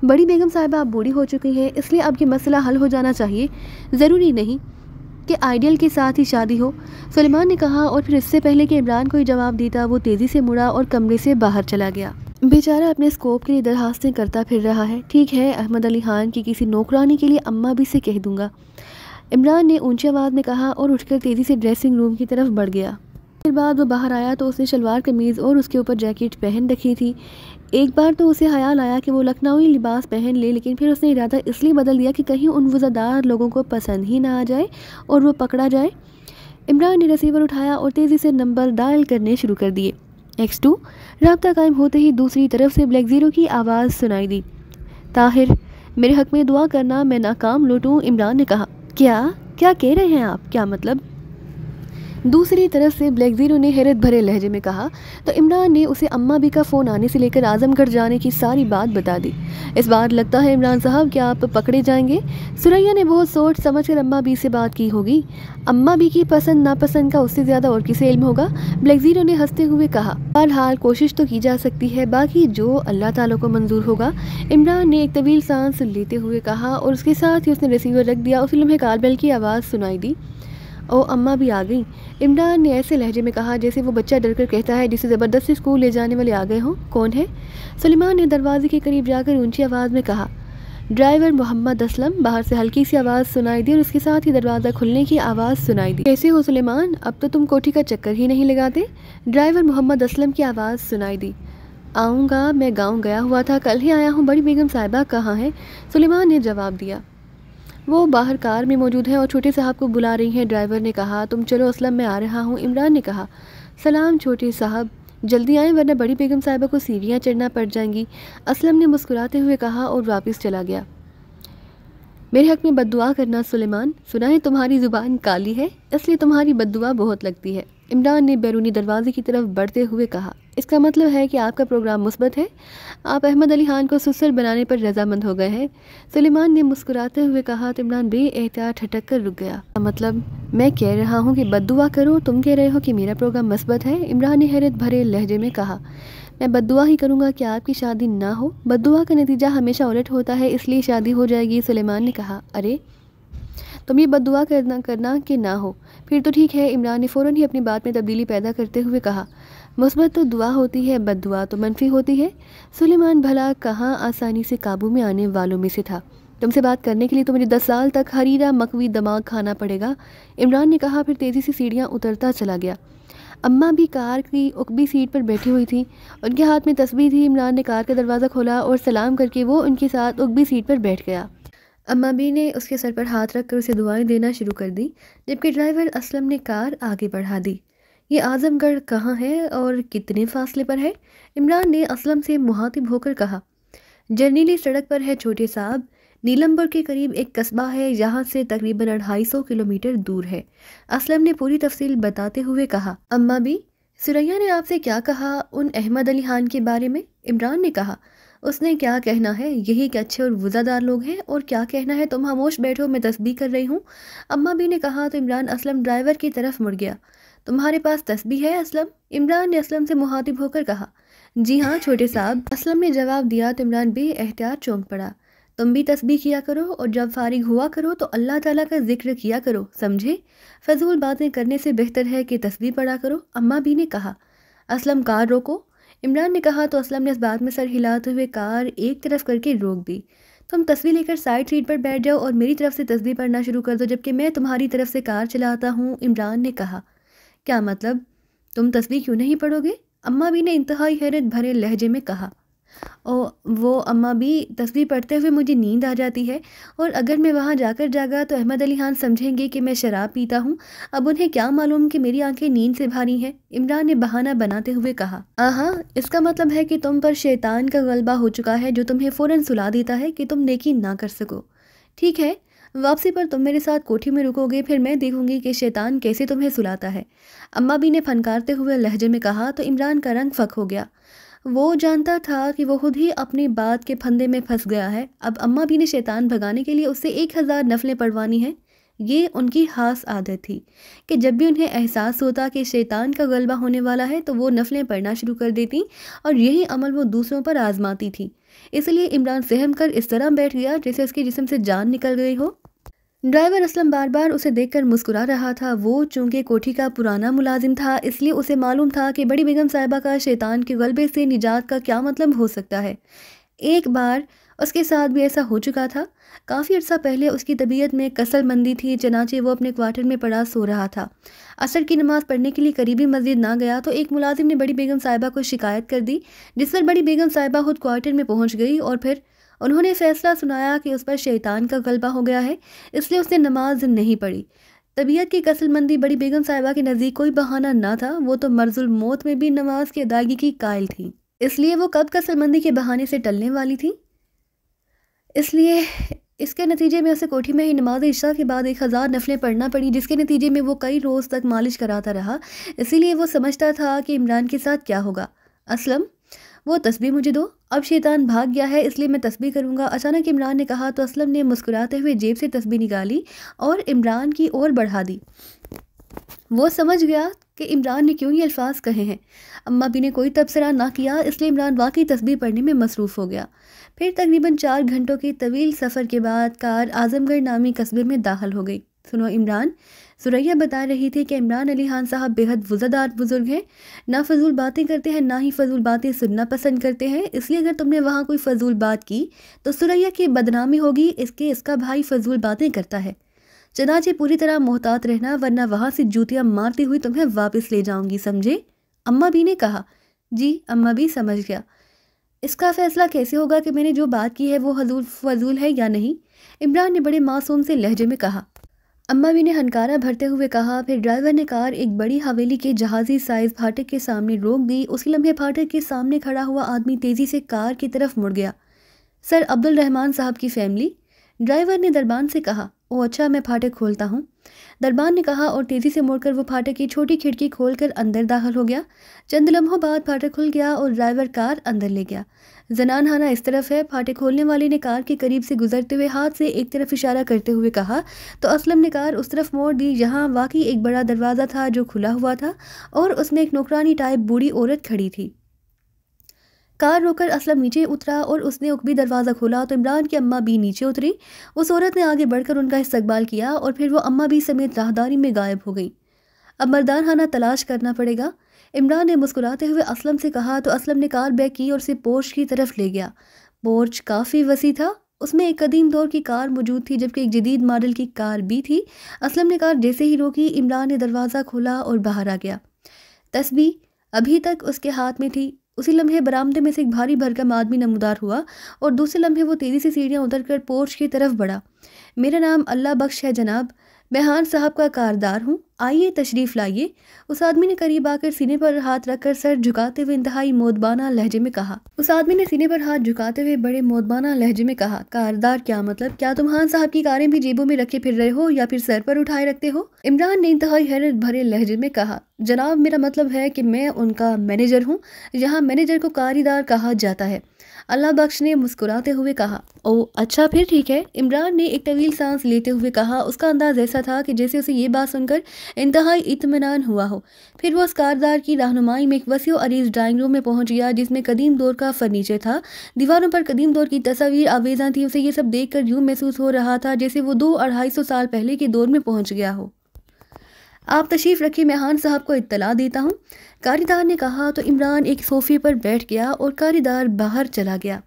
बड़ी बेगम साहब आप बूढ़ी हो चुकी हैं इसलिए आपके ये मसला हल हो जाना चाहिए ज़रूरी नहीं कि आइडियल के साथ ही शादी हो सलमान ने कहा और फिर इससे पहले कि इमरान कोई जवाब देता वो तेज़ी से मुड़ा और कमरे से बाहर चला गया बेचारा अपने स्कोप के लिए दरखास्तें करता फिर रहा है ठीक है अहमद अली खान की किसी नौकरानी के लिए अम्मा भी से कह दूंगा इमरान ने ऊंची आवाज़ में कहा और उठकर तेज़ी से ड्रेसिंग रूम की तरफ बढ़ गया फिर बाद वो बाहर आया तो उसने शलवार कमीज़ और उसके ऊपर जैकेट पहन रखी थी एक बार तो उसे ख्याल आया कि वो लखनऊी लिबास पहन ले लेकिन फिर उसने इरादा इसलिए बदल दिया कि कहीं उन वज़ादार लोगों को पसंद ही ना आ जाए और वो पकड़ा जाए इमरान ने रसीवर उठाया और तेज़ी से नंबर डायल करने शुरू कर दिए एक्स टू रबता कायम होते ही दूसरी तरफ से ब्लैक ज़ीरो की आवाज़ सुनाई दी ताहिर मेरे हक में दुआ करना मैं नाकाम लूटूँ इमरान ने कहा क्या क्या कह रहे हैं आप क्या मतलब दूसरी तरफ से जीरो ने हैरत भरे लहजे में कहा तो इमरान ने उसे अम्मा भी का फ़ोन आने से लेकर आजमगढ़ जाने की सारी बात बता दी इस बार लगता है इमरान साहब क्या आप पकड़े जाएंगे सुरैया ने बहुत सोच समझ कर अम्मा बी से बात की होगी अम्मा बी की पसंद नापसंद का उससे ज़्यादा और किसे इल्म होगा जीरो ने हंसते हुए कहा बहरहाल कोशिश तो की जा सकती है बाकी जो अल्लाह ताला को मंजूर होगा इमरान ने एक तवील सांस लेते हुए कहा और उसके साथ ही उसने रिसीवर रख दिया उस लम्हे कारबेल की आवाज़ सुनाई दी ओ अम्मा भी आ गई इमरान ने ऐसे लहजे में कहा जैसे वो बच्चा डर कर कहता है जिसे ज़बरदस्ती स्कूल ले जाने वाले आ गए हों कौन है सलीमान ने दरवाजे के करीब जाकर ऊंची आवाज़ में कहा ड्राइवर मोहम्मद असलम बाहर से हल्की सी आवाज़ सुनाई दी और उसके साथ ही दरवाज़ा खुलने की आवाज़ सुनाई दी कैसे हो सलीमान अब तो तुम कोठी का चक्कर ही नहीं लगाते ड्राइवर मोहम्मद असलम की आवाज़ सुनाई दी आऊँगा मैं गाँव गया हुआ था कल ही आया हूँ बड़ी बेगम साहिबा कहाँ हैं सलीमान ने जवाब दिया वो बाहर कार में मौजूद हैं और छोटे साहब को बुला रही हैं ड्राइवर ने कहा तुम चलो असलम मैं आ रहा हूँ इमरान ने कहा सलाम छोटे साहब जल्दी आएँ वरना बड़ी बेगम साहिबा को सीढ़ियाँ चढ़ना पड़ जाएंगी असलम ने मुस्कुराते हुए कहा और वापस चला गया मेरे हक में बदुआ करना सुलेमान सुना है तुम्हारी ज़ुबान काली है इसलिए तुम्हारी बदुआ बहुत लगती है इमरान ने बैरूनी दरवाजे की तरफ बढ़ते हुए कहा इसका मतलब है कि आपका प्रोग्राम मुस्बत है आप अहमद अली खान को सुसर बनाने पर रजामंद हो गए हैं सलेमान ने मुस्कुराते हुए कहा तो इमरान बे एहतियात हटक कर रुक गया मतलब मैं कह रहा हूँ कि बदुआ करो तुम कह रहे हो कि मेरा प्रोग्राम मस्बत है इमरान ने हैरत भरे लहजे में कहा मैं बदुआ ही करूँगा कि आपकी शादी ना हो बदुआ का नतीजा हमेशा उलट होता है इसलिए शादी हो जाएगी सलेमान ने कहा अरे तुम ये बद दुआ करना करना कि ना हो फिर तो ठीक है इमरान ने फ़ौर ही अपनी बात में तब्दीली पैदा करते हुए कहा मुस्बत तो दुआ होती है बद दुआ तो मनफी होती है सुलेमान भला कहाँ आसानी से काबू में आने वालों में से था तुमसे बात करने के लिए तो मुझे दस साल तक हरीरा मकवी दमाग खाना पड़ेगा इमरान ने कहा फिर तेज़ी से सीढ़ियाँ उतरता चला गया अम्मा भी कार की उकबी सीट पर बैठी हुई थी उनके हाथ में तस्वीर थी इमरान ने कार का दरवाज़ा खोला और सलाम करके वो उनके साथ उकबी सीट पर बैठ गया अम्मा मम्मी ने उसके सर पर हाथ रखकर उसे दुआएं देना शुरू कर दी जबकि ड्राइवर असलम ने कार आगे बढ़ा दी ये आजमगढ़ कहाँ है और कितने फासले पर है इमरान ने असलम से मुहातिब होकर कहा जर्नीली सड़क पर है छोटे साहब नीलम्बर के करीब एक कस्बा है यहाँ से तकरीबन अढ़ाई सौ किलोमीटर दूर है असलम ने पूरी तफसील बताते हुए कहा अम्मा भी सुरैया ने आपसे क्या कहा उन अहमद अली खान के बारे में इमरान ने कहा उसने क्या कहना है यही कि अच्छे और वज़ादार लोग हैं और क्या कहना है तुम खामोश बैठो मैं तस्बी कर रही हूँ अम्मा भी ने कहा तो इमरान असलम ड्राइवर की तरफ मुड़ गया तुम्हारे पास तस्बी है असलम इमरान ने असलम से मुहातिब होकर कहा जी हाँ छोटे साहब असलम ने जवाब दिया तो इमरान बे एहतियात चौंक पड़ा तुम भी तस्बी किया करो और जब फारिग हुआ करो तो अल्लाह ताला का जिक्र किया करो समझे फजूल बातें करने से बेहतर है कि तस्बी पढ़ा करो अम्मा भी ने कहा असलम कार रोको इमरान ने कहा तो असलम ने इस बात में सर हिलाते हुए कार एक तरफ करके रोक दी तुम तो तस्वीर लेकर साइड सीट पर बैठ जाओ और मेरी तरफ से तस्वीर पढ़ना शुरू कर दो जबकि मैं तुम्हारी तरफ से कार चलाता हूँ इमरान ने कहा क्या मतलब तुम तस्वीर क्यों नहीं पढ़ोगे अम्मा भी ने इंतहाई हैरत भरे लहजे में कहा और वो अम्मा भी तस्वीर पढ़ते हुए मुझे नींद आ जाती है और अगर मैं वहाँ जाकर जागा तो अहमद अली खान समझेंगे कि मैं शराब पीता हूँ अब उन्हें क्या मालूम कि मेरी आंखें नींद से भारी हैं इमरान ने बहाना बनाते हुए कहा आहा इसका मतलब है कि तुम पर शैतान का गलबा हो चुका है जो तुम्हें फ़ौरन सुला देता है कि तुम नेकी ना कर सको ठीक है वापसी पर तुम मेरे साथ कोठी में रुकोगे फिर मैं देखूंगी कि शैतान कैसे तुम्हें सुलाता है अम्मा भी ने फनकारते हुए लहजे में कहा तो इमरान का रंग फक हो गया वो जानता था कि वो खुद ही अपनी बात के फंदे में फंस गया है अब अम्मा भी ने शैतान भगाने के लिए उससे एक हज़ार नफलें पढ़वानी हैं ये उनकी खास आदत थी कि जब भी उन्हें एहसास होता कि शैतान का गलबा होने वाला है तो वो नफलें पढ़ना शुरू कर देती और यही अमल वो दूसरों पर आजमाती थी इसलिए इमरान सहम कर इस तरह बैठ गया जैसे उसके जिसम से जान निकल गई हो ड्राइवर असलम बार बार उसे देखकर मुस्कुरा रहा था वो चूंकि कोठी का पुराना मुलाजिम था इसलिए उसे मालूम था कि बड़ी बेगम साहिबा का शैतान के गलबे से निजात का क्या मतलब हो सकता है एक बार उसके साथ भी ऐसा हो चुका था काफ़ी अर्सा पहले उसकी तबीयत में कसल मंदी थी चनाचे वो अपने क्वार्टर में पड़ा सो रहा था असर की नमाज़ पढ़ने के लिए करीबी मस्जिद ना गया तो एक मुलाजिम ने बड़ी बेगम साहिबा को शिकायत कर दी जिस पर बड़ी बेगम साहिबा खुद क्वार्टर में पहुंच गई और फिर उन्होंने फैसला सुनाया कि उस पर शैतान का गलबा हो गया है इसलिए उसने नमाज नहीं पढ़ी तबीयत की कसलमंदी बड़ी बेगम साहिबा के नज़दीक कोई बहाना ना था वो तो मर्जुल मौत में भी नमाज की अदायगी की कायल थी इसलिए वो कब कसलमंदी के बहाने से टलने वाली थी इसलिए इसके नतीजे में उसे कोठी में ही नमाज इशा के बाद एक हज़ार नफलें पढ़ना पड़ी जिसके नतीजे में वो कई रोज़ तक मालिश कराता रहा इसीलिए वो समझता था कि इमरान के साथ क्या होगा असलम वो तस्वीर मुझे दो अब शैतान भाग गया है इसलिए मैं तस्बी करूँगा अचानक इमरान ने कहा तो असलम ने मुस्कुराते हुए जेब से तस्बी निकाली और इमरान की ओर बढ़ा दी वो समझ गया कि इमरान ने क्यों ये अल्फाज कहे हैं अम्मा भी ने कोई तबसरा ना किया इसलिए इमरान वाकई तस्वीर पढ़ने में मसरूफ़ हो गया फिर तकरीबन चार घंटों के तवील सफ़र के बाद कार आजमगढ़ नामी कस्बे में दाखिल हो गई सुनो इमरान सुरैया बता रही थी कि इमरान अली खान साहब बेहद वज़ादार बुज़ुर्ग हैं ना फजूल बातें करते हैं ना ही फजूल बातें सुनना पसंद करते हैं इसलिए अगर तुमने वहाँ कोई फजूल बात की तो सुरैया की बदनामी होगी इसके इसका भाई फजूल बातें करता है चनाचे पूरी तरह मोहतात रहना वरना वहाँ से जूतियाँ मारती हुई तुम्हें वापस ले जाऊँगी समझे अम्मा भी ने कहा जी अम्मा भी समझ गया इसका फ़ैसला कैसे होगा कि मैंने जो बात की है वो हजूल फजूल है या नहीं इमरान ने बड़े मासूम से लहजे में कहा अम्मा भी ने हनकारा भरते हुए कहा फिर ड्राइवर ने कार एक बड़ी हवेली के जहाजी साइज फाटक के सामने रोक दी उसी लम्हे फाटक के सामने खड़ा हुआ आदमी तेज़ी से कार की तरफ मुड़ गया सर अब्दुल रहमान साहब की फैमिली ड्राइवर ने दरबान से कहा ओ अच्छा मैं फाटक खोलता हूँ दरबान ने कहा और तेज़ी से मुड़कर वो फाटक की छोटी खिड़की खोलकर अंदर दाखिल हो गया चंद लम्हों बाद फाटक खुल गया और ड्राइवर कार अंदर ले गया जनान हाना इस तरफ है फाटे खोलने वाले ने कार के करीब से गुजरते हुए हाथ से एक तरफ इशारा करते हुए कहा तो असलम ने कार उस तरफ मोड़ दी जहाँ वाकई एक बड़ा दरवाज़ा था जो खुला हुआ था और उसमें एक नौकरानी टाइप बूढ़ी औरत खड़ी थी कार रोकर असलम नीचे उतरा और उसने उकबी दरवाज़ा खोला तो इमरान की अम्मा भी नीचे उतरी उस औरत ने आगे बढ़कर उनका इस्तकबाल किया और फिर वो अम्मा भी समेत राहदारी में गायब हो गई अब मर्दान खाना तलाश करना पड़ेगा इमरान ने मुस्कुराते हुए असलम से कहा तो असलम ने कार बैक की और उसे पोर्च की तरफ ले गया पोर्च काफ़ी वसी था उसमें एक कदीम दौर की कार मौजूद थी जबकि एक जदीद मॉडल की कार भी थी असलम ने कार जैसे ही रोकी इमरान ने दरवाज़ा खोला और बाहर आ गया तस्बी अभी तक उसके हाथ में थी उसी लम्हे बरामदे में से एक भारी भरकम आदमी नमदार हुआ और दूसरे लम्हे वो तेज़ी से सीढ़ियाँ उतर कर पोर्च की तरफ बढ़ा मेरा नाम अल्लाह बख्श है जनाब बेहान साहब का कारदार हूँ आइए तशरीफ़ लाइए उस आदमी ने करीब आकर सीने पर हाथ रखकर सर झुकाते हुए इंतहाई मोदबाना लहजे में कहा उस आदमी ने सीने पर हाथ झुकाते हुए बड़े मोदबाना लहजे में कहा कारदार क्या मतलब क्या तुम हान साहब की कारें भी जेबों में रखे फिर रहे हो या फिर सर पर उठाए रखते हो इमरान ने इंतहाई हैरत भरे लहजे में कहा जनाब मेरा मतलब है कि मैं उनका मैनेजर हूँ यहाँ मैनेजर को कारीदार कहा जाता है अल्लाह बख्श ने मुस्कुराते हुए कहा ओ अच्छा फिर ठीक है इमरान ने एक तवील सांस लेते हुए कहा उसका अंदाज ऐसा था कि जैसे उसे ये बात सुनकर इंतहाई इतमान हुआ हो फिर वो कारदार की रहनुमाई में एक वसी अरीज ड्राइंग रूम में पहुंच गया जिसमें कदीम दौर का फर्नीचर था दीवारों पर कदीम दौर की तस्वीर आवेजा थी उसे ये सब देख कर महसूस हो रहा था जैसे वो दो अढ़ाई सौ साल पहले के दौर में पहुँच गया हो आप तशरीफ़ रखिए मैं हान साहब को इतला देता हूँ कारीदार ने कहा तो इमरान एक सोफे पर बैठ गया और कारीदार बाहर चला गया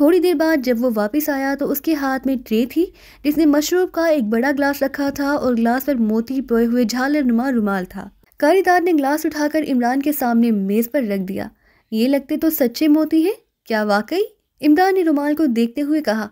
थोड़ी देर बाद जब वो वापस आया तो उसके हाथ में ट्रे थी जिसने मशरूब का एक बड़ा ग्लास रखा था और ग्लास पर मोती पोए हुए झालर नुमा रुमाल था कारीदार ने ग्लास उठाकर इमरान के सामने मेज़ पर रख दिया ये लगते तो सच्चे मोती हैं क्या वाकई इमरान ने रुमाल को देखते हुए कहा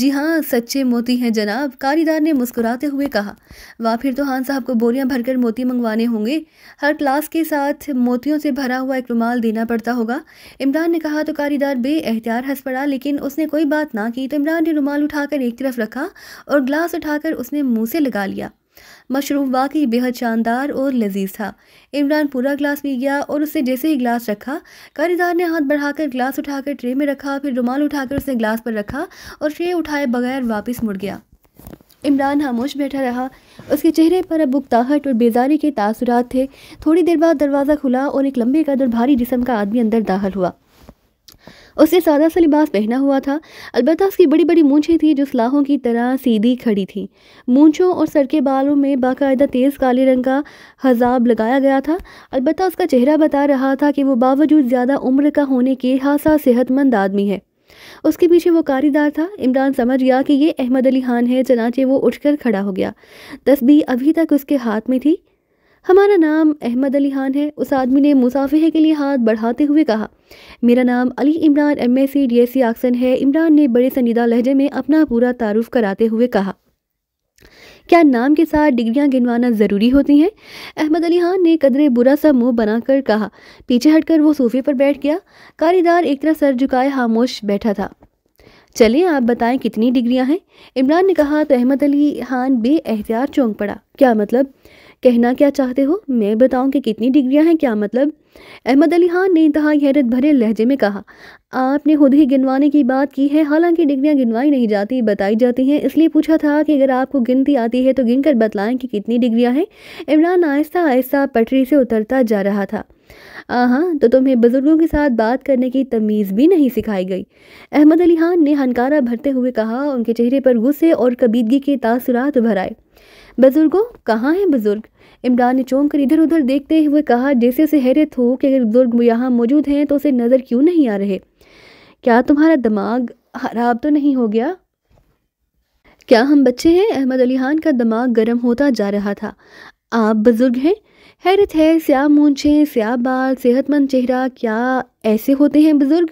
जी हाँ सच्चे मोती हैं जनाब कारीदार ने मुस्कुराते हुए कहा वह फिर तो हान साहब को बोरियाँ भरकर मोती मंगवाने होंगे हर क्लास के साथ मोतियों से भरा हुआ एक रुमाल देना पड़ता होगा इमरान ने कहा तो कारीदार बे एहतियार हंस पड़ा लेकिन उसने कोई बात ना की तो इमरान ने रुमाल उठाकर एक तरफ रखा और ग्लास उठाकर उसने मुँह से लगा लिया मशरूम वाकई बेहद शानदार और लजीज था इमरान पूरा ग्लास पी गया और उससे जैसे ही ग्लास रखा कारीदार ने हाथ बढ़ाकर ग्लास उठाकर ट्रे में रखा फिर रुमाल उठाकर उसने ग्लास पर रखा और ट्रे उठाए बगैर वापस मुड़ गया इमरान खामोश बैठा रहा उसके चेहरे पर अब बुकताहट और बेजारी के तासुरात थे थोड़ी देर बाद दरवाज़ा खुला और एक लंबे क़दर भारी जिसम का आदमी अंदर दाखिल हुआ उसने सादा सा लिबास पहना हुआ था अलबत्त उसकी बड़ी बड़ी मूँछें थी जो सलाहों की तरह सीधी खड़ी थी मूँछों और सर के बालों में बाकायदा तेज़ काले रंग का हजाब लगाया गया था अलबत्त उसका चेहरा बता रहा था कि वो बावजूद ज़्यादा उम्र का होने के खासा सेहतमंद आदमी है उसके पीछे वो कारीदार था इमरान समझ गया कि ये अहमद अली खान है चनाचे वो उठकर खड़ा हो गया तस्बी अभी तक उसके हाथ में थी हमारा नाम अहमद अली खान है उस आदमी ने मुसाफिर के लिए हाथ बढ़ाते हुए कहा मेरा नाम Ali Imran M S C D S C Oxon है इमरान ने बड़े संजीदा लहजे में अपना पूरा तारुफ कराते हुए कहा क्या नाम के साथ डिग्रियां गिनवाना ज़रूरी होती हैं अहमद अली खान ने कदरे बुरा सा मुंह बनाकर कहा पीछे हटकर वो सोफे पर बैठ गया कारीदार एक तरह सर झुकाए खामोश बैठा था चलें आप बताएं कितनी डिग्रियां हैं इमरान ने कहा तो अहमद अली खान बे एहतियात चौंक पड़ा क्या मतलब कहना क्या चाहते हो मैं बताऊं कि कितनी डिग्रियां हैं क्या मतलब अहमद अली खान ने इंतहा हैरत भरे लहजे में कहा आपने खुद ही गिनवाने की बात की है हालांकि डिग्रियां गिनवाई नहीं जाती बताई जाती हैं इसलिए पूछा था कि अगर आपको गिनती आती है तो गिनकर बतलाएं कि कितनी डिग्रियां हैं इमरान आहिस्ता आहिस्ता पटरी से उतरता जा रहा था हाँ, हाँ तो तुम्हें बुज़ुर्गों के साथ बात करने की तमीज़ भी नहीं सिखाई गई अहमद अली खान ने हनकारा भरते हुए कहा उनके चेहरे पर गुस्से और कबीदगी के तासरात उभर आए बुज़ुर्गों कहाँ हैं बुज़ुर्ग इमरान ने चौंक कर इधर उधर देखते हुए कहा जैसे उसे हैरत हो कि अगर बुजुर्ग यहाँ मौजूद हैं तो उसे नज़र क्यों नहीं आ रहे क्या तुम्हारा दिमाग खराब तो नहीं हो गया क्या हम बच्चे हैं अहमद अली खान का दिमाग गर्म होता जा रहा था आप बुज़ुर्ग हैं हैरत है स्याह मूंछें स्याह बाल सेहतमंद चेहरा क्या ऐसे होते हैं बुज़ुर्ग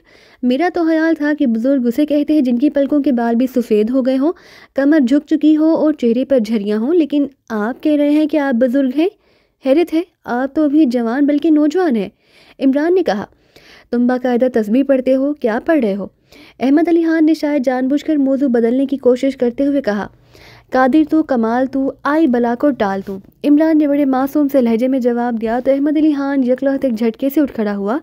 मेरा तो ख्याल था कि बुज़ुर्ग उसे कहते हैं जिनकी पलकों के बाल भी सफ़ेद हो गए हों कमर झुक चुकी हो और चेहरे पर झरियाँ हों लेकिन आप कह रहे हैं कि आप बुज़ुर्ग हैं हैरत है आप तो अभी जवान बल्कि नौजवान हैं इमरान ने कहा तुम बाकायदा तस्वीर पढ़ते हो क्या पढ़ रहे हो अहमद अली खान ने शायद जानबूझकर मौजू बदलने की कोशिश करते हुए कहा कादिर तू कमाल तू आई बला को टाल तू इमरान ने बड़े मासूम से लहजे में जवाब दिया तो अहमद अली खान यकलौत एक झटके से उठ खड़ा हुआ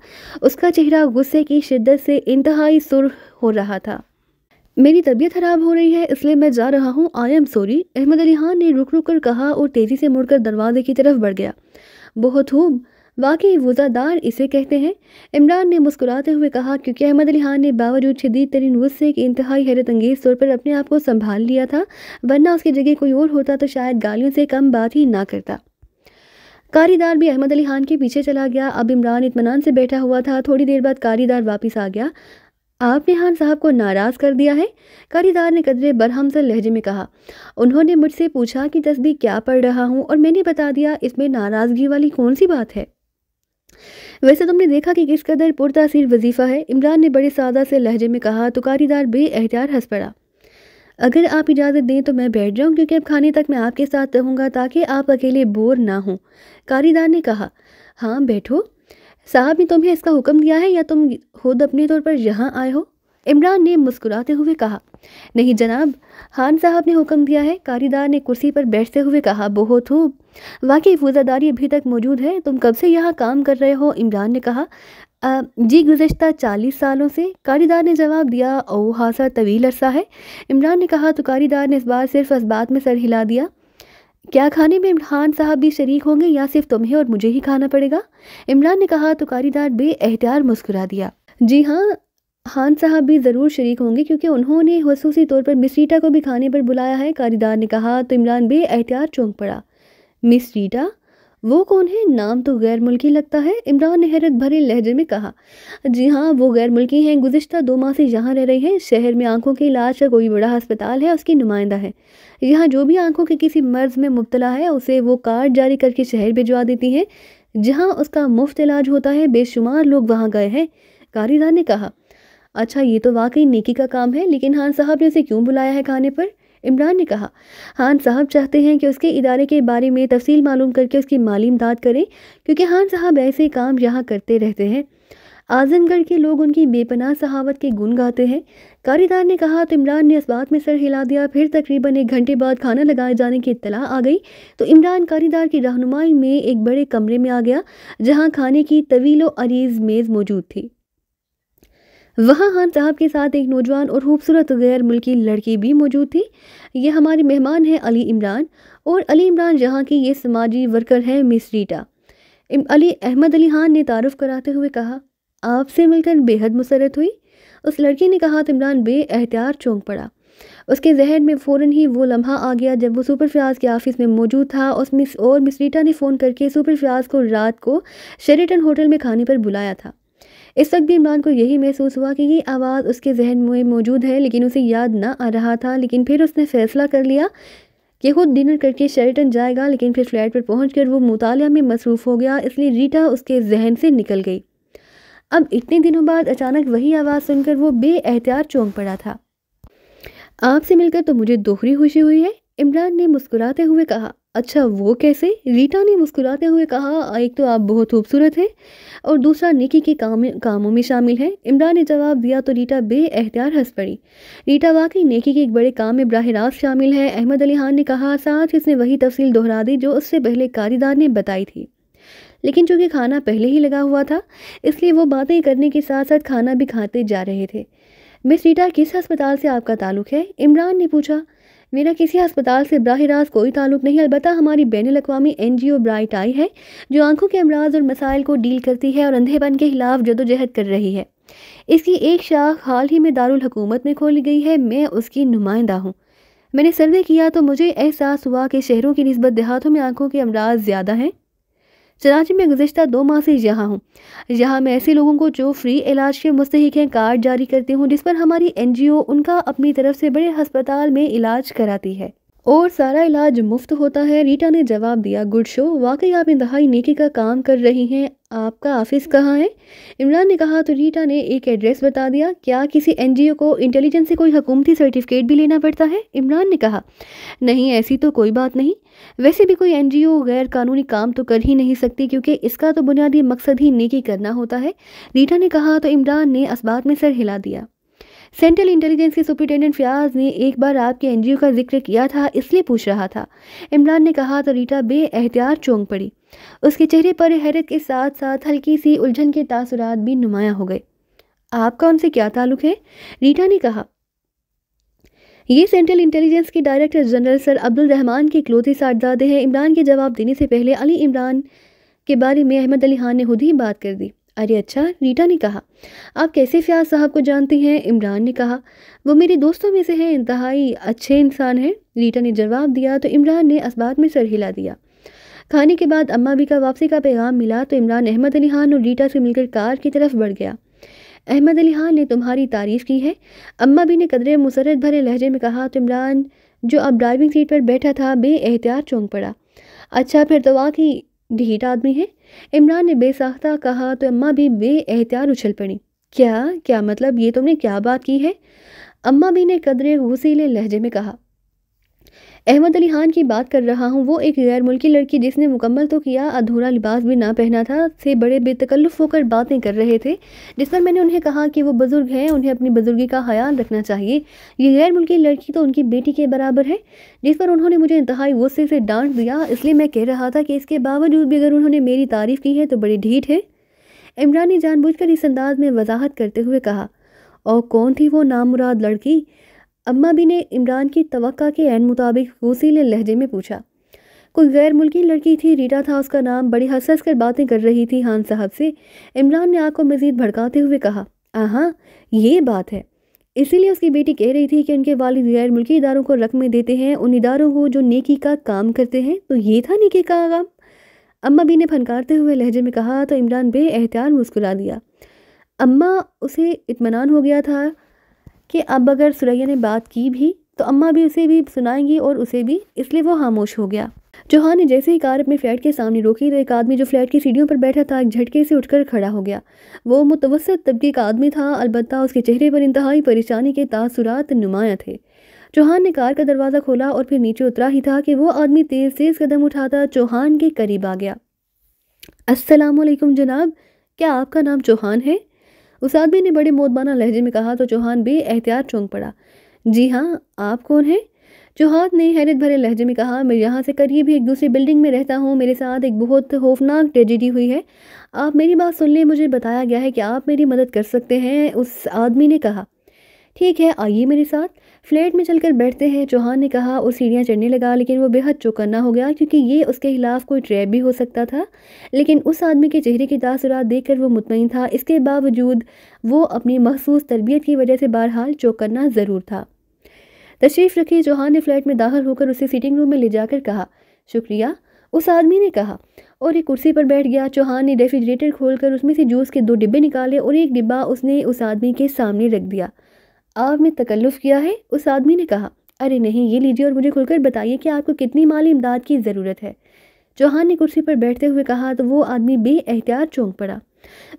उसका चेहरा गुस्से की शिद्दत से इंतहाई सुर हो रहा था मेरी तबीयत ख़राब हो रही है इसलिए मैं जा रहा हूँ I am sorry Ahmad Ali Khan ने रुक रुक कर कहा और तेज़ी से मुड़कर दरवाजे की तरफ बढ़ गया बहुत हूँ वाकई वज़ादार इसे कहते हैं इमरान ने मुस्कुराते हुए कहा क्योंकि अहमद अली खान ने बावजूद शदीद तरीन गुस्से के इंतहाई हैरत अंगेज़ तौर पर अपने आप को संभाल लिया था वरना उसकी जगह कोई और होता तो शायद गालियों से कम बात ही ना करता कारीदार भी अहमद अली खान के पीछे चला गया अब इमरान इतमान से बैठा हुआ था थोड़ी देर बाद कारीदार वापस आ गया आपने खान साहब को नाराज़ कर दिया है कारीदार ने कदरे बरहम से लहजे में कहा उन्होंने मुझसे पूछा कि तस्वीर क्या पढ़ रहा हूँ और मैंने बता दिया इसमें नाराज़गी वाली कौन सी बात है वैसे तुमने देखा कि किस कदर पुरतासीर वजीफ़ा है इमरान ने बड़े सादा से लहजे में कहा तो कारीदार बे एहतियार हंस पड़ा अगर आप इजाज़त दें तो मैं बैठ जाऊं क्योंकि अब खाने तक मैं आपके साथ रहूँगा ताकि आप अकेले बोर ना हों कारीदार ने कहा हाँ बैठो साहब ने तुम्हें इसका हुक्म दिया है या तुम खुद अपने तौर पर यहाँ आए हो इमरान ने मुस्कुराते हुए कहा नहीं जनाब खान साहब ने हुक्म दिया है कारीदार ने कुर्सी पर बैठते हुए कहा बहुत हो वाकई फौजादारी अभी तक मौजूद है तुम कब से यहाँ काम कर रहे हो इमरान ने कहा आ, जी गुजशत चालीस सालों से कारीदार ने जवाब दिया ओ हासा तवील अरसा है इमरान ने कहा तो कारीदार ने इस बार सिर्फ इस बात में सर हिला दिया क्या खाने में इमरान साहब भी शरीक होंगे या सिर्फ तुम्हें और मुझे ही खाना पड़ेगा इमरान ने कहा तो कारीदार बे एहतियार मुस्कुरा दिया जी हाँ खान साहब भी ज़रूर शरीक होंगे क्योंकि उन्होंने खसूसी तौर पर मिस रीटा को भी खाने पर बुलाया है कारीदार ने कहा तो इमरान बे एहतियात चौंक पड़ा मिस रीटा वो कौन है नाम तो गैर मुल्की लगता है इमरान ने हैरत भरे लहजे में कहा जी हाँ वो गैर मुल्की हैं गुजशत दो माह से यहाँ रह रही हैं शहर में आंखों के इलाज का कोई बड़ा अस्पताल है उसकी नुमाइंदा है यहाँ जो भी आंखों के किसी मर्ज में मुबतला है उसे वो कार्ड जारी करके शहर भिजवा देती हैं जहाँ उसका मुफ्त इलाज होता है बेशुमार लोग वहाँ गए हैं कारीदार ने कहा अच्छा ये तो वाकई नेकी का काम है लेकिन खान साहब ने उसे क्यों बुलाया है खाने पर इमरान ने कहा खान साहब चाहते हैं कि उसके इदारे के बारे में तफसील मालूम करके उसकी माली इमदाद करें क्योंकि खान साहब ऐसे काम यहाँ करते रहते हैं आजमगढ़ के लोग उनकी बेपनाह सहावत के गुन गाते हैं कारीदार ने कहा तो इमरान ने इस बात में सर हिला दिया फिर तकरीबन एक घंटे बाद खाना लगाए जाने की इतला आ गई तो इमरान कारीदार की रहनुमाई में एक बड़े कमरे में आ गया जहाँ खाने की तवील अरीज़ मेज़ मौजूद थी वहाँ खान साहब के साथ एक नौजवान और खूबसूरत गैर मुल्की लड़की भी मौजूद थी ये हमारे मेहमान हैं अली इमरान और अली इमरान जहाँ की ये समाजी वर्कर हैं मिस रीटा अली अहमद अली खान ने तारफ़ कराते हुए कहा आपसे मिलकर बेहद मुसरत हुई उस लड़की ने कहा तो इमरान बे एहतियार चौंक पड़ा उसके जहन में फ़ौर ही वो लम्हा आ गया जब वो सुपर फ्याज के ऑफ़िस में मौजूद था उस मिस और मिस रीटा ने फ़ोन करके सुपर फ्याज को रात को शेरिटन होटल में खाने पर बुलाया था इस वक्त भी इमरान को यही महसूस हुआ कि ये आवाज़ उसके जहन में मौजूद है लेकिन उसे याद ना आ रहा था लेकिन फिर उसने फ़ैसला कर लिया कि खुद डिनर करके शेल्टन जाएगा लेकिन फिर फ्लैट पर पहुँच वो मुताल में मसरूफ़ हो गया इसलिए रीटा उसके जहन से निकल गई अब इतने दिनों बाद अचानक वही आवाज़ सुनकर वो बेएहतियात चौंक पड़ा था आपसे मिलकर तो मुझे दोहरी खुशी हुई है इमरान ने मुस्कुराते हुए कहा अच्छा वो कैसे रीटा ने मुस्कुराते हुए कहा एक तो आप बहुत खूबसूरत हैं और दूसरा निकी के काम कामों में शामिल हैं इमरान ने जवाब दिया तो रीटा बेअहतियार हंस पड़ी रीटा वाकई नेकी के एक बड़े काम में बरह रास्त शामिल है अहमद अली खान ने कहा साथ इसने वही तफसील दोहरा दी जो उससे पहले कारीदार ने बताई थी लेकिन चूँकि खाना पहले ही लगा हुआ था इसलिए वो बातें करने के साथ साथ खाना भी खाते जा रहे थे मिस रीटा किस अस्पताल से आपका ताल्लुक़ है इमरान ने पूछा मेरा किसी अस्पताल से बरह रास्त कोई ताल्लुक नहीं अलबत् हमारी बैन अवी एन जी ओ ब्राइट आई है जो आंखों के अमराज और मसाइल को डील करती है और अंधेपन के खिलाफ जदोजहद कर रही है इसकी एक शाख हाल ही में दारुल हकूमत में खोली गई है मैं उसकी नुमाइंदा हूँ मैंने सर्वे किया तो मुझे एहसास हुआ कि शहरों की नस्बत देहातों में आंखों के अमराज ज़्यादा हैं चनाची में गुजशत दो माह से यहाँ हूँ यहाँ मैं ऐसे लोगों को जो फ्री इलाज के मुस्तक हैं कार्ड जारी करती हूँ जिस पर हमारी एन जी ओ उनका अपनी तरफ से बड़े हस्पताल में इलाज कराती है और सारा इलाज मुफ्त होता है रीटा ने जवाब दिया गुड शो वाकई आप इंतहाई नेकी का काम कर रही हैं आपका ऑफिस कहाँ है इमरान ने कहा तो रीटा ने एक एड्रेस बता दिया क्या किसी एनजीओ को इंटेलिजेंस से कोई हुकूमती सर्टिफिकेट भी लेना पड़ता है इमरान ने कहा नहीं ऐसी तो कोई बात नहीं वैसे भी कोई एनजीओ गैर कानूनी काम तो कर ही नहीं सकती क्योंकि इसका तो बुनियादी मकसद ही नेकी करना होता है रीटा ने कहा तो इमरान ने इस बात में सर हिला दिया सेंट्रल इंटेलिजेंस के सुप्रिटेंडेंट फयाज ने एक बार आपके एनजीओ का जिक्र किया था इसलिए पूछ रहा था इमरान ने कहा तो रीटा बे एहतियात चौंक पड़ी उसके चेहरे पर हैरत के साथ साथ हल्की सी उलझन के तासुरात भी नुमाया हो गए आपका उनसे क्या ताल्लुक है रीटा ने कहा ये सेंट्रल इंटेलिजेंस के director general sir Abdul Rahman के इकलौते साथजादे हैं इमरान के जवाब देने से पहले अली इमरान के बारे में अहमद अली खान ने खुद ही बात कर दी अरे अच्छा रीटा ने कहा आप कैसे फ्याज़ साहब को जानती हैं इमरान ने कहा वो मेरे दोस्तों में से हैं इंतहाई अच्छे इंसान हैं रीटा ने जवाब दिया तो इमरान ने इस्बात में सर हिला दिया खाने के बाद अम्मा भी का वापसी का पैगाम मिला तो इमरान अहमद अली खान और रीटा से मिलकर कार की तरफ बढ़ गया अहमद अली खान ने तुम्हारी तारीफ़ की है अम्मा भी ने कदरे मुसरत भरे लहजे में कहा तो इमरान जो अब ड्राइविंग सीट पर बैठा था बे एहतियात चौंक पड़ा अच्छा फिर तो वाकई ढीठ आदमी है इमरान ने बेसाख्ता कहा तो अम्मा भी बे एहतियात उछल पड़ी क्या क्या मतलब ये तुमने क्या बात की है अम्मा भी ने कदरे वसीले लहजे में कहा अहमद अली खान की बात कर रहा हूँ वो एक गैर मुल्की लड़की जिसने मुकम्मल तो किया अधूरा लिबास भी ना पहना था से बड़े बेतकल्लफ होकर बातें कर रहे थे जिस पर मैंने उन्हें कहा कि वो बुज़ुर्ग हैं उन्हें अपनी बुज़ुर्गी का ख्याल रखना चाहिए ये गैर मुल्की लड़की तो उनकी बेटी के बराबर है जिस पर उन्होंने मुझे इंतहाई गुस्से से डांट दिया इसलिए मैं कह रहा था कि इसके बावजूद भी अगर उन्होंने मेरी तारीफ़ की है तो बड़ी ढीठ है इमरान ने कर इस अंदाज में वजाहत करते हुए कहा और कौन थी वो नामुराद लड़की अम्मा भी ने इमरान की तवक्का के एन मुताबिक गौसीले लहजे में पूछा कोई गैर मुल्की लड़की थी रीटा था उसका नाम बड़ी हंस हंस कर बातें कर रही थी हान साहब से इमरान ने आपको मज़ीद भड़काते हुए कहा हाँ ये बात है इसीलिए उसकी बेटी कह रही थी कि उनके वालि गैर मुल्की इदारों को रकमें देते हैं उन इदारों को जो नेकी का काम करते हैं तो ये था नेकी का आगाम अम्मा बी ने फनकारते हुए लहजे में कहा तो इमरान बे एहतियार मुस्कुरा दिया अम्मा उसे इतमान हो गया था कि अब अगर सुरैया ने बात की भी तो अम्मा भी उसे भी सुनाएंगी और उसे भी इसलिए वो खामोश हो गया जोहान ने जैसे ही कार अपने फ्लैट के सामने रोकी तो एक आदमी जो फ्लैट की सीढ़ियों पर बैठा था एक झटके से उठकर खड़ा हो गया वो मुतवसत तबके का आदमी था अलबत् उसके चेहरे पर इंतहाई परेशानी के तासुरात नुमाया थे चौहान ने कार का दरवाज़ा खोला और फिर नीचे उतरा ही था कि वो आदमी तेज़ तेज़ कदम उठाता चौहान के करीब आ गया असलकुम जनाब क्या आपका नाम चौहान है उस आदमी ने बड़े मोदबाना लहजे में कहा तो चौहान बे एहतियात चौंक पड़ा जी हाँ आप कौन हैं चौहान ने हैरत भरे लहजे में कहा मैं यहाँ से करीब ही एक दूसरी बिल्डिंग में रहता हूँ मेरे साथ एक बहुत खौफनाक ट्रेजिडी हुई है आप मेरी बात सुन लें मुझे बताया गया है कि आप मेरी मदद कर सकते हैं उस आदमी ने कहा ठीक है आइए मेरे साथ फ्लैट में चलकर बैठते हैं चौहान ने कहा और सीढ़ियाँ चढ़ने लगा लेकिन वो बेहद चौकन्ना हो गया क्योंकि ये उसके खिलाफ कोई ट्रैप भी हो सकता था लेकिन उस आदमी के चेहरे की तासरात देख वो मुतमिन था इसके बावजूद वो अपनी मखसूस तरबियत की वजह से बहरहाल चौकन्ना ज़रूर था तशरीफ़ रखी चौहान ने फ्लैट में दाखिल होकर उसे सीटिंग रूम में ले जाकर कहा शुक्रिया उस आदमी ने कहा और एक कुर्सी पर बैठ गया चौहान ने रेफ्रिजरेटर खोलकर उसमें से जूस के दो डिब्बे निकाले और एक डिब्बा उसने उस आदमी के सामने रख दिया आपने तकल्लुफ़ किया है उस आदमी ने कहा अरे नहीं ये लीजिए और मुझे खुलकर बताइए कि आपको कितनी माली इमदाद की ज़रूरत है चौहान ने कुर्सी पर बैठते हुए कहा तो वो आदमी बे एहतियात चौंक पड़ा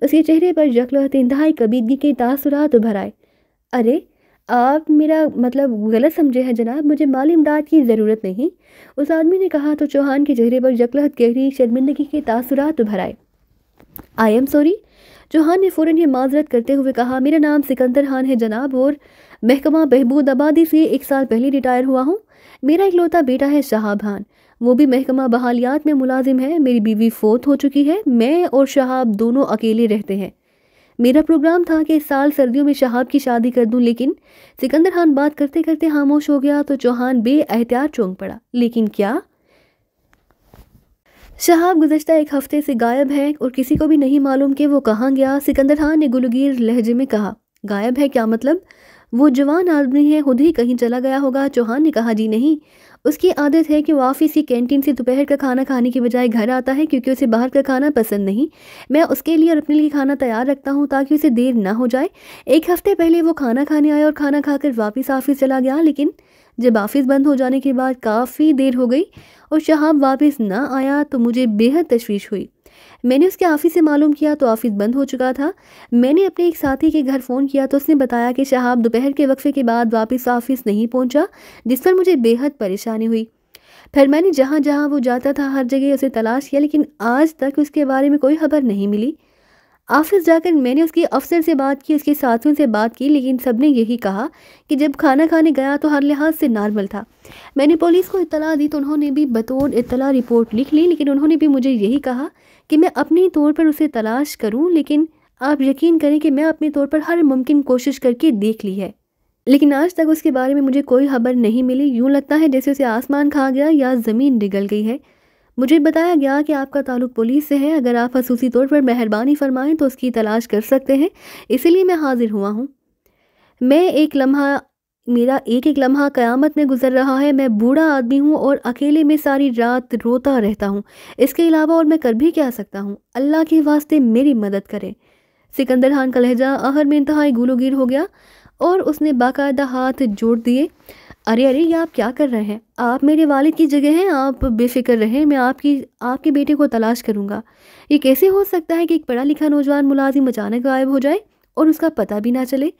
उसके चेहरे पर जखलत इंतहाई कबीदगी के तासरात उभर आए अरे आप मेरा मतलब गलत समझे हैं जनाब मुझे माली इमदाद की ज़रूरत नहीं उस आदमी ने कहा तो चौहान के चेहरे पर जकलत गहरी शर्मिंदगी के तासरात उभर आए आई एम सॉरी चौहान ने फ़ौरन ही माजरत करते हुए कहा मेरा नाम सिकंदर खान है जनाब और महकमा बहबूद आबादी से एक साल पहले रिटायर हुआ हूँ मेरा इकलौता बेटा है शहाब खान वो भी महकमा बहालियात में मुलाजिम है मेरी बीवी फोत हो चुकी है मैं और शहाब दोनों अकेले रहते हैं मेरा प्रोग्राम था कि इस साल सर्दियों में शहाब की शादी कर दूं लेकिन सिकंदर खान बात करते करते खामोश हो गया तो चौहान बे एहतियात चौंक पड़ा लेकिन क्या शहाब गुजशत एक हफ्ते से गायब है और किसी को भी नहीं मालूम कि वो कहाँ गया सिकंदर खान ने गुलगीर लहजे में कहा गायब है क्या मतलब वो जवान आदमी है खुद ही कहीं चला गया होगा चौहान ने कहा जी नहीं उसकी आदत है कि वो ऑफिस की कैंटीन से दोपहर का खाना खाने के बजाय घर आता है क्योंकि उसे बाहर का खाना पसंद नहीं मैं उसके लिए और अपने लिए खाना तैयार रखता हूँ ताकि उसे देर ना हो जाए एक हफ्ते पहले वो खाना खाने आया और खाना खाकर वापस ऑफिस चला गया लेकिन जब ऑफिस बंद हो जाने के बाद काफ़ी देर हो गई और शहाब वापस ना आया तो मुझे बेहद तशवीश हुई मैंने उसके ऑफ़िस से मालूम किया तो ऑफ़िस बंद हो चुका था मैंने अपने एक साथी के घर फ़ोन किया तो उसने बताया कि शहाब दोपहर के वक्फे के बाद वापस ऑफ़िस नहीं पहुँचा जिस पर मुझे बेहद परेशानी हुई फिर मैंने जहाँ जहाँ वो जाता था हर जगह उसे तलाश किया लेकिन आज तक उसके बारे में कोई खबर नहीं मिली ऑफिस जाकर मैंने उसके अफसर से बात की उसके साथियों से बात की लेकिन सब ने यही कहा कि जब खाना खाने गया तो हर लिहाज से नॉर्मल था मैंने पुलिस को इतला दी तो उन्होंने भी बतौर इतला रिपोर्ट लिख ली लेकिन उन्होंने भी मुझे यही कहा कि मैं अपने तौर पर उसे तलाश करूँ लेकिन आप यकीन करें कि मैं अपने तौर पर हर मुमकिन कोशिश करके देख ली है लेकिन आज तक उसके बारे में मुझे कोई खबर नहीं मिली यूँ लगता है जैसे उसे आसमान खा गया या ज़मीन निगल गई है मुझे बताया गया कि आपका ताल्लुक पुलिस से है अगर आप खसूसी तौर पर मेहरबानी फरमाएं तो उसकी तलाश कर सकते हैं इसीलिए मैं हाजिर हुआ हूँ मैं एक लम्हा मेरा एक एक लम्हा क़यामत में गुजर रहा है मैं बूढ़ा आदमी हूँ और अकेले में सारी रात रोता रहता हूँ इसके अलावा और मैं कर भी क्या सकता हूँ अल्लाह के वास्ते मेरी मदद करें सिकंदर खान का लहजा आहर में इंतहाई गुलोगिर हो गया और उसने बाकायदा हाथ जोड़ दिए अरे अरे ये आप क्या कर रहे हैं आप मेरे वालिद की जगह हैं आप बेफिक्र रहें मैं आपकी आपके बेटे को तलाश करूँगा ये कैसे हो सकता है कि एक पढ़ा लिखा नौजवान मुलाजिम अचानक गायब हो जाए और उसका पता भी ना चले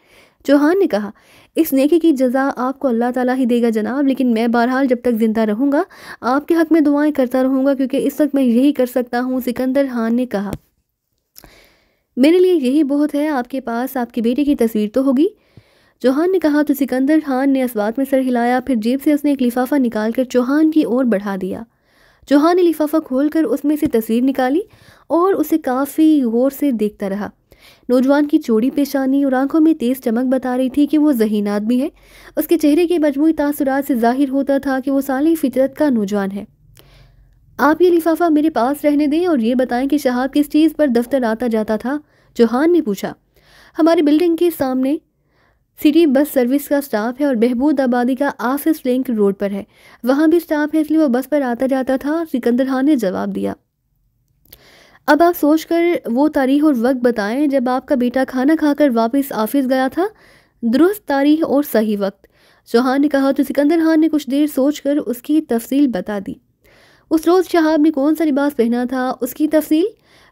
चौहान ने कहा इस नेकी की जजा आपको अल्लाह ताला ही देगा जनाब लेकिन मैं बहरहाल जब तक ज़िंदा रहूँगा आपके हक़ में दुआएं करता रहूँगा क्योंकि इस वक्त मैं यही कर सकता हूँ सिकंदर खान ने कहा मेरे लिए यही बहुत है आपके पास आपके बेटे की तस्वीर तो होगी चौहान ने कहा तो सिकंदर खान ने असवात में सर हिलाया फिर जेब से उसने एक लिफाफा निकाल कर चौहान की ओर बढ़ा दिया चौहान ने लिफाफा खोलकर उसमें से तस्वीर निकाली और उसे काफ़ी गौर से देखता रहा नौजवान की चोड़ी पेशानी और आंखों में तेज़ चमक बता रही थी कि वो जहीन आदमी है उसके चेहरे के मजमू तासुरात से जाहिर होता था कि वो साल फितरत का नौजवान है आप ये लिफाफा मेरे पास रहने दें और ये बताएं कि शहाब किस चीज़ पर दफ्तर आता जाता था चौहान ने पूछा हमारी बिल्डिंग के सामने सिटी बस सर्विस का स्टाफ है और बहबूद आबादी का आफिस लिंक रोड पर है वहाँ भी स्टाफ है इसलिए वो बस पर आता जाता था सिकंदर खान ने जवाब दिया अब आप सोच कर वो तारीख और वक्त बताएं जब आपका बेटा खाना खाकर वापस ऑफिस गया था दुरुस्त तारीख और सही वक्त चौहान ने कहा तो सिकंदर खान ने कुछ देर सोच कर उसकी तफसील बता दी उस रोज़ शहाब ने कौन सा लिबास पहना था उसकी तफसील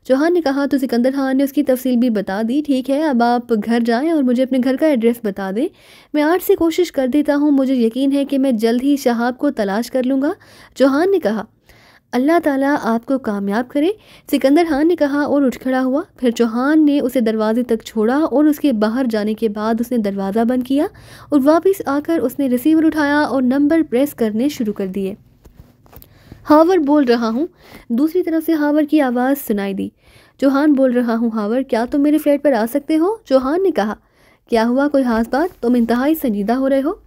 चौहान ने कहा तो सिकंदर खान ने उसकी तफसील भी बता दी ठीक है अब आप घर जाएं और मुझे अपने घर का एड्रेस बता दें मैं आज से कोशिश कर देता हूँ मुझे यकीन है कि मैं जल्द ही शहाब को तलाश कर लूँगा चौहान ने कहा अल्लाह ताला आपको कामयाब करे सिकंदर खान ने कहा और उठ खड़ा हुआ फिर चौहान ने उसे दरवाजे तक छोड़ा और उसके बाहर जाने के बाद उसने दरवाज़ा बंद किया और वापस आकर उसने रिसीवर उठाया और नंबर प्रेस करने शुरू कर दिए हावर बोल रहा हूँ दूसरी तरफ से हावर की आवाज़ सुनाई दी चौहान बोल रहा हूँ हावर क्या तुम मेरे फ्लैट पर आ सकते हो चौहान ने कहा क्या हुआ कोई खास बात तुम इंतहाई संजीदा हो रहे हो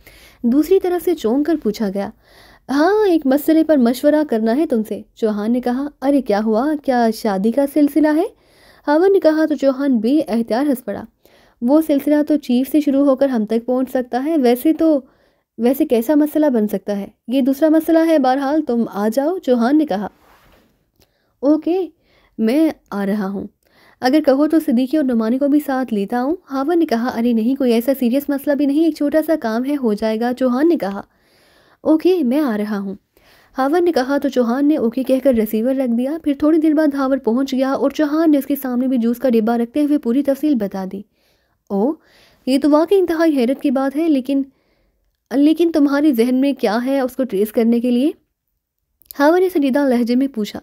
दूसरी तरफ से चौंक कर पूछा गया हाँ एक मसले पर मशवरा करना है तुमसे चौहान ने कहा अरे क्या हुआ क्या शादी का सिलसिला है हावर ने कहा तो चौहान बे एहतियार हंस पड़ा वो सिलसिला तो चीफ से शुरू होकर हम तक पहुंच सकता है वैसे तो वैसे कैसा मसला बन सकता है ये दूसरा मसला है बहरहाल तुम आ जाओ चौहान ने कहा ओके मैं आ रहा हूँ अगर कहो तो सिद्दीकी और नुमानी को भी साथ लेता हूँ हावर ने कहा अरे नहीं कोई ऐसा सीरियस मसला भी नहीं एक छोटा सा काम है हो जाएगा चौहान ने कहा ओके मैं आ रहा हूँ हावर ने कहा तो चौहान ने ओके कहकर रिसीवर रख दिया फिर थोड़ी देर बाद हावर पहुँच गया और चौहान ने उसके सामने भी जूस का डिब्बा रखते हुए पूरी तफसील बता दी ओ ये तो वाकई इंतहाई हैरत की बात है लेकिन लेकिन तुम्हारे जहन में क्या है उसको ट्रेस करने के लिए हावर ने सजीदा लहजे में पूछा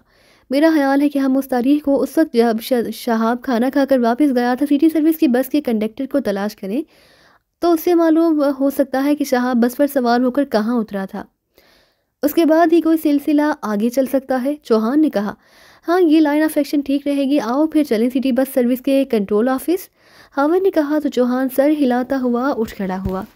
मेरा ख्याल है कि हम उस तारीख को उस वक्त जब शहाब खाना खाकर वापस गया था सिटी सर्विस की बस के कंडक्टर को तलाश करें तो उससे मालूम हो सकता है कि शहाब बस पर सवार होकर कहाँ उतरा था उसके बाद ही कोई सिलसिला आगे चल सकता है चौहान ने कहा हाँ ये लाइन ऑफ एक्शन ठीक रहेगी आओ फिर चलें सिटी बस सर्विस के कंट्रोल ऑफिस हावर ने कहा तो चौहान सर हिलाता हुआ उठ खड़ा हुआ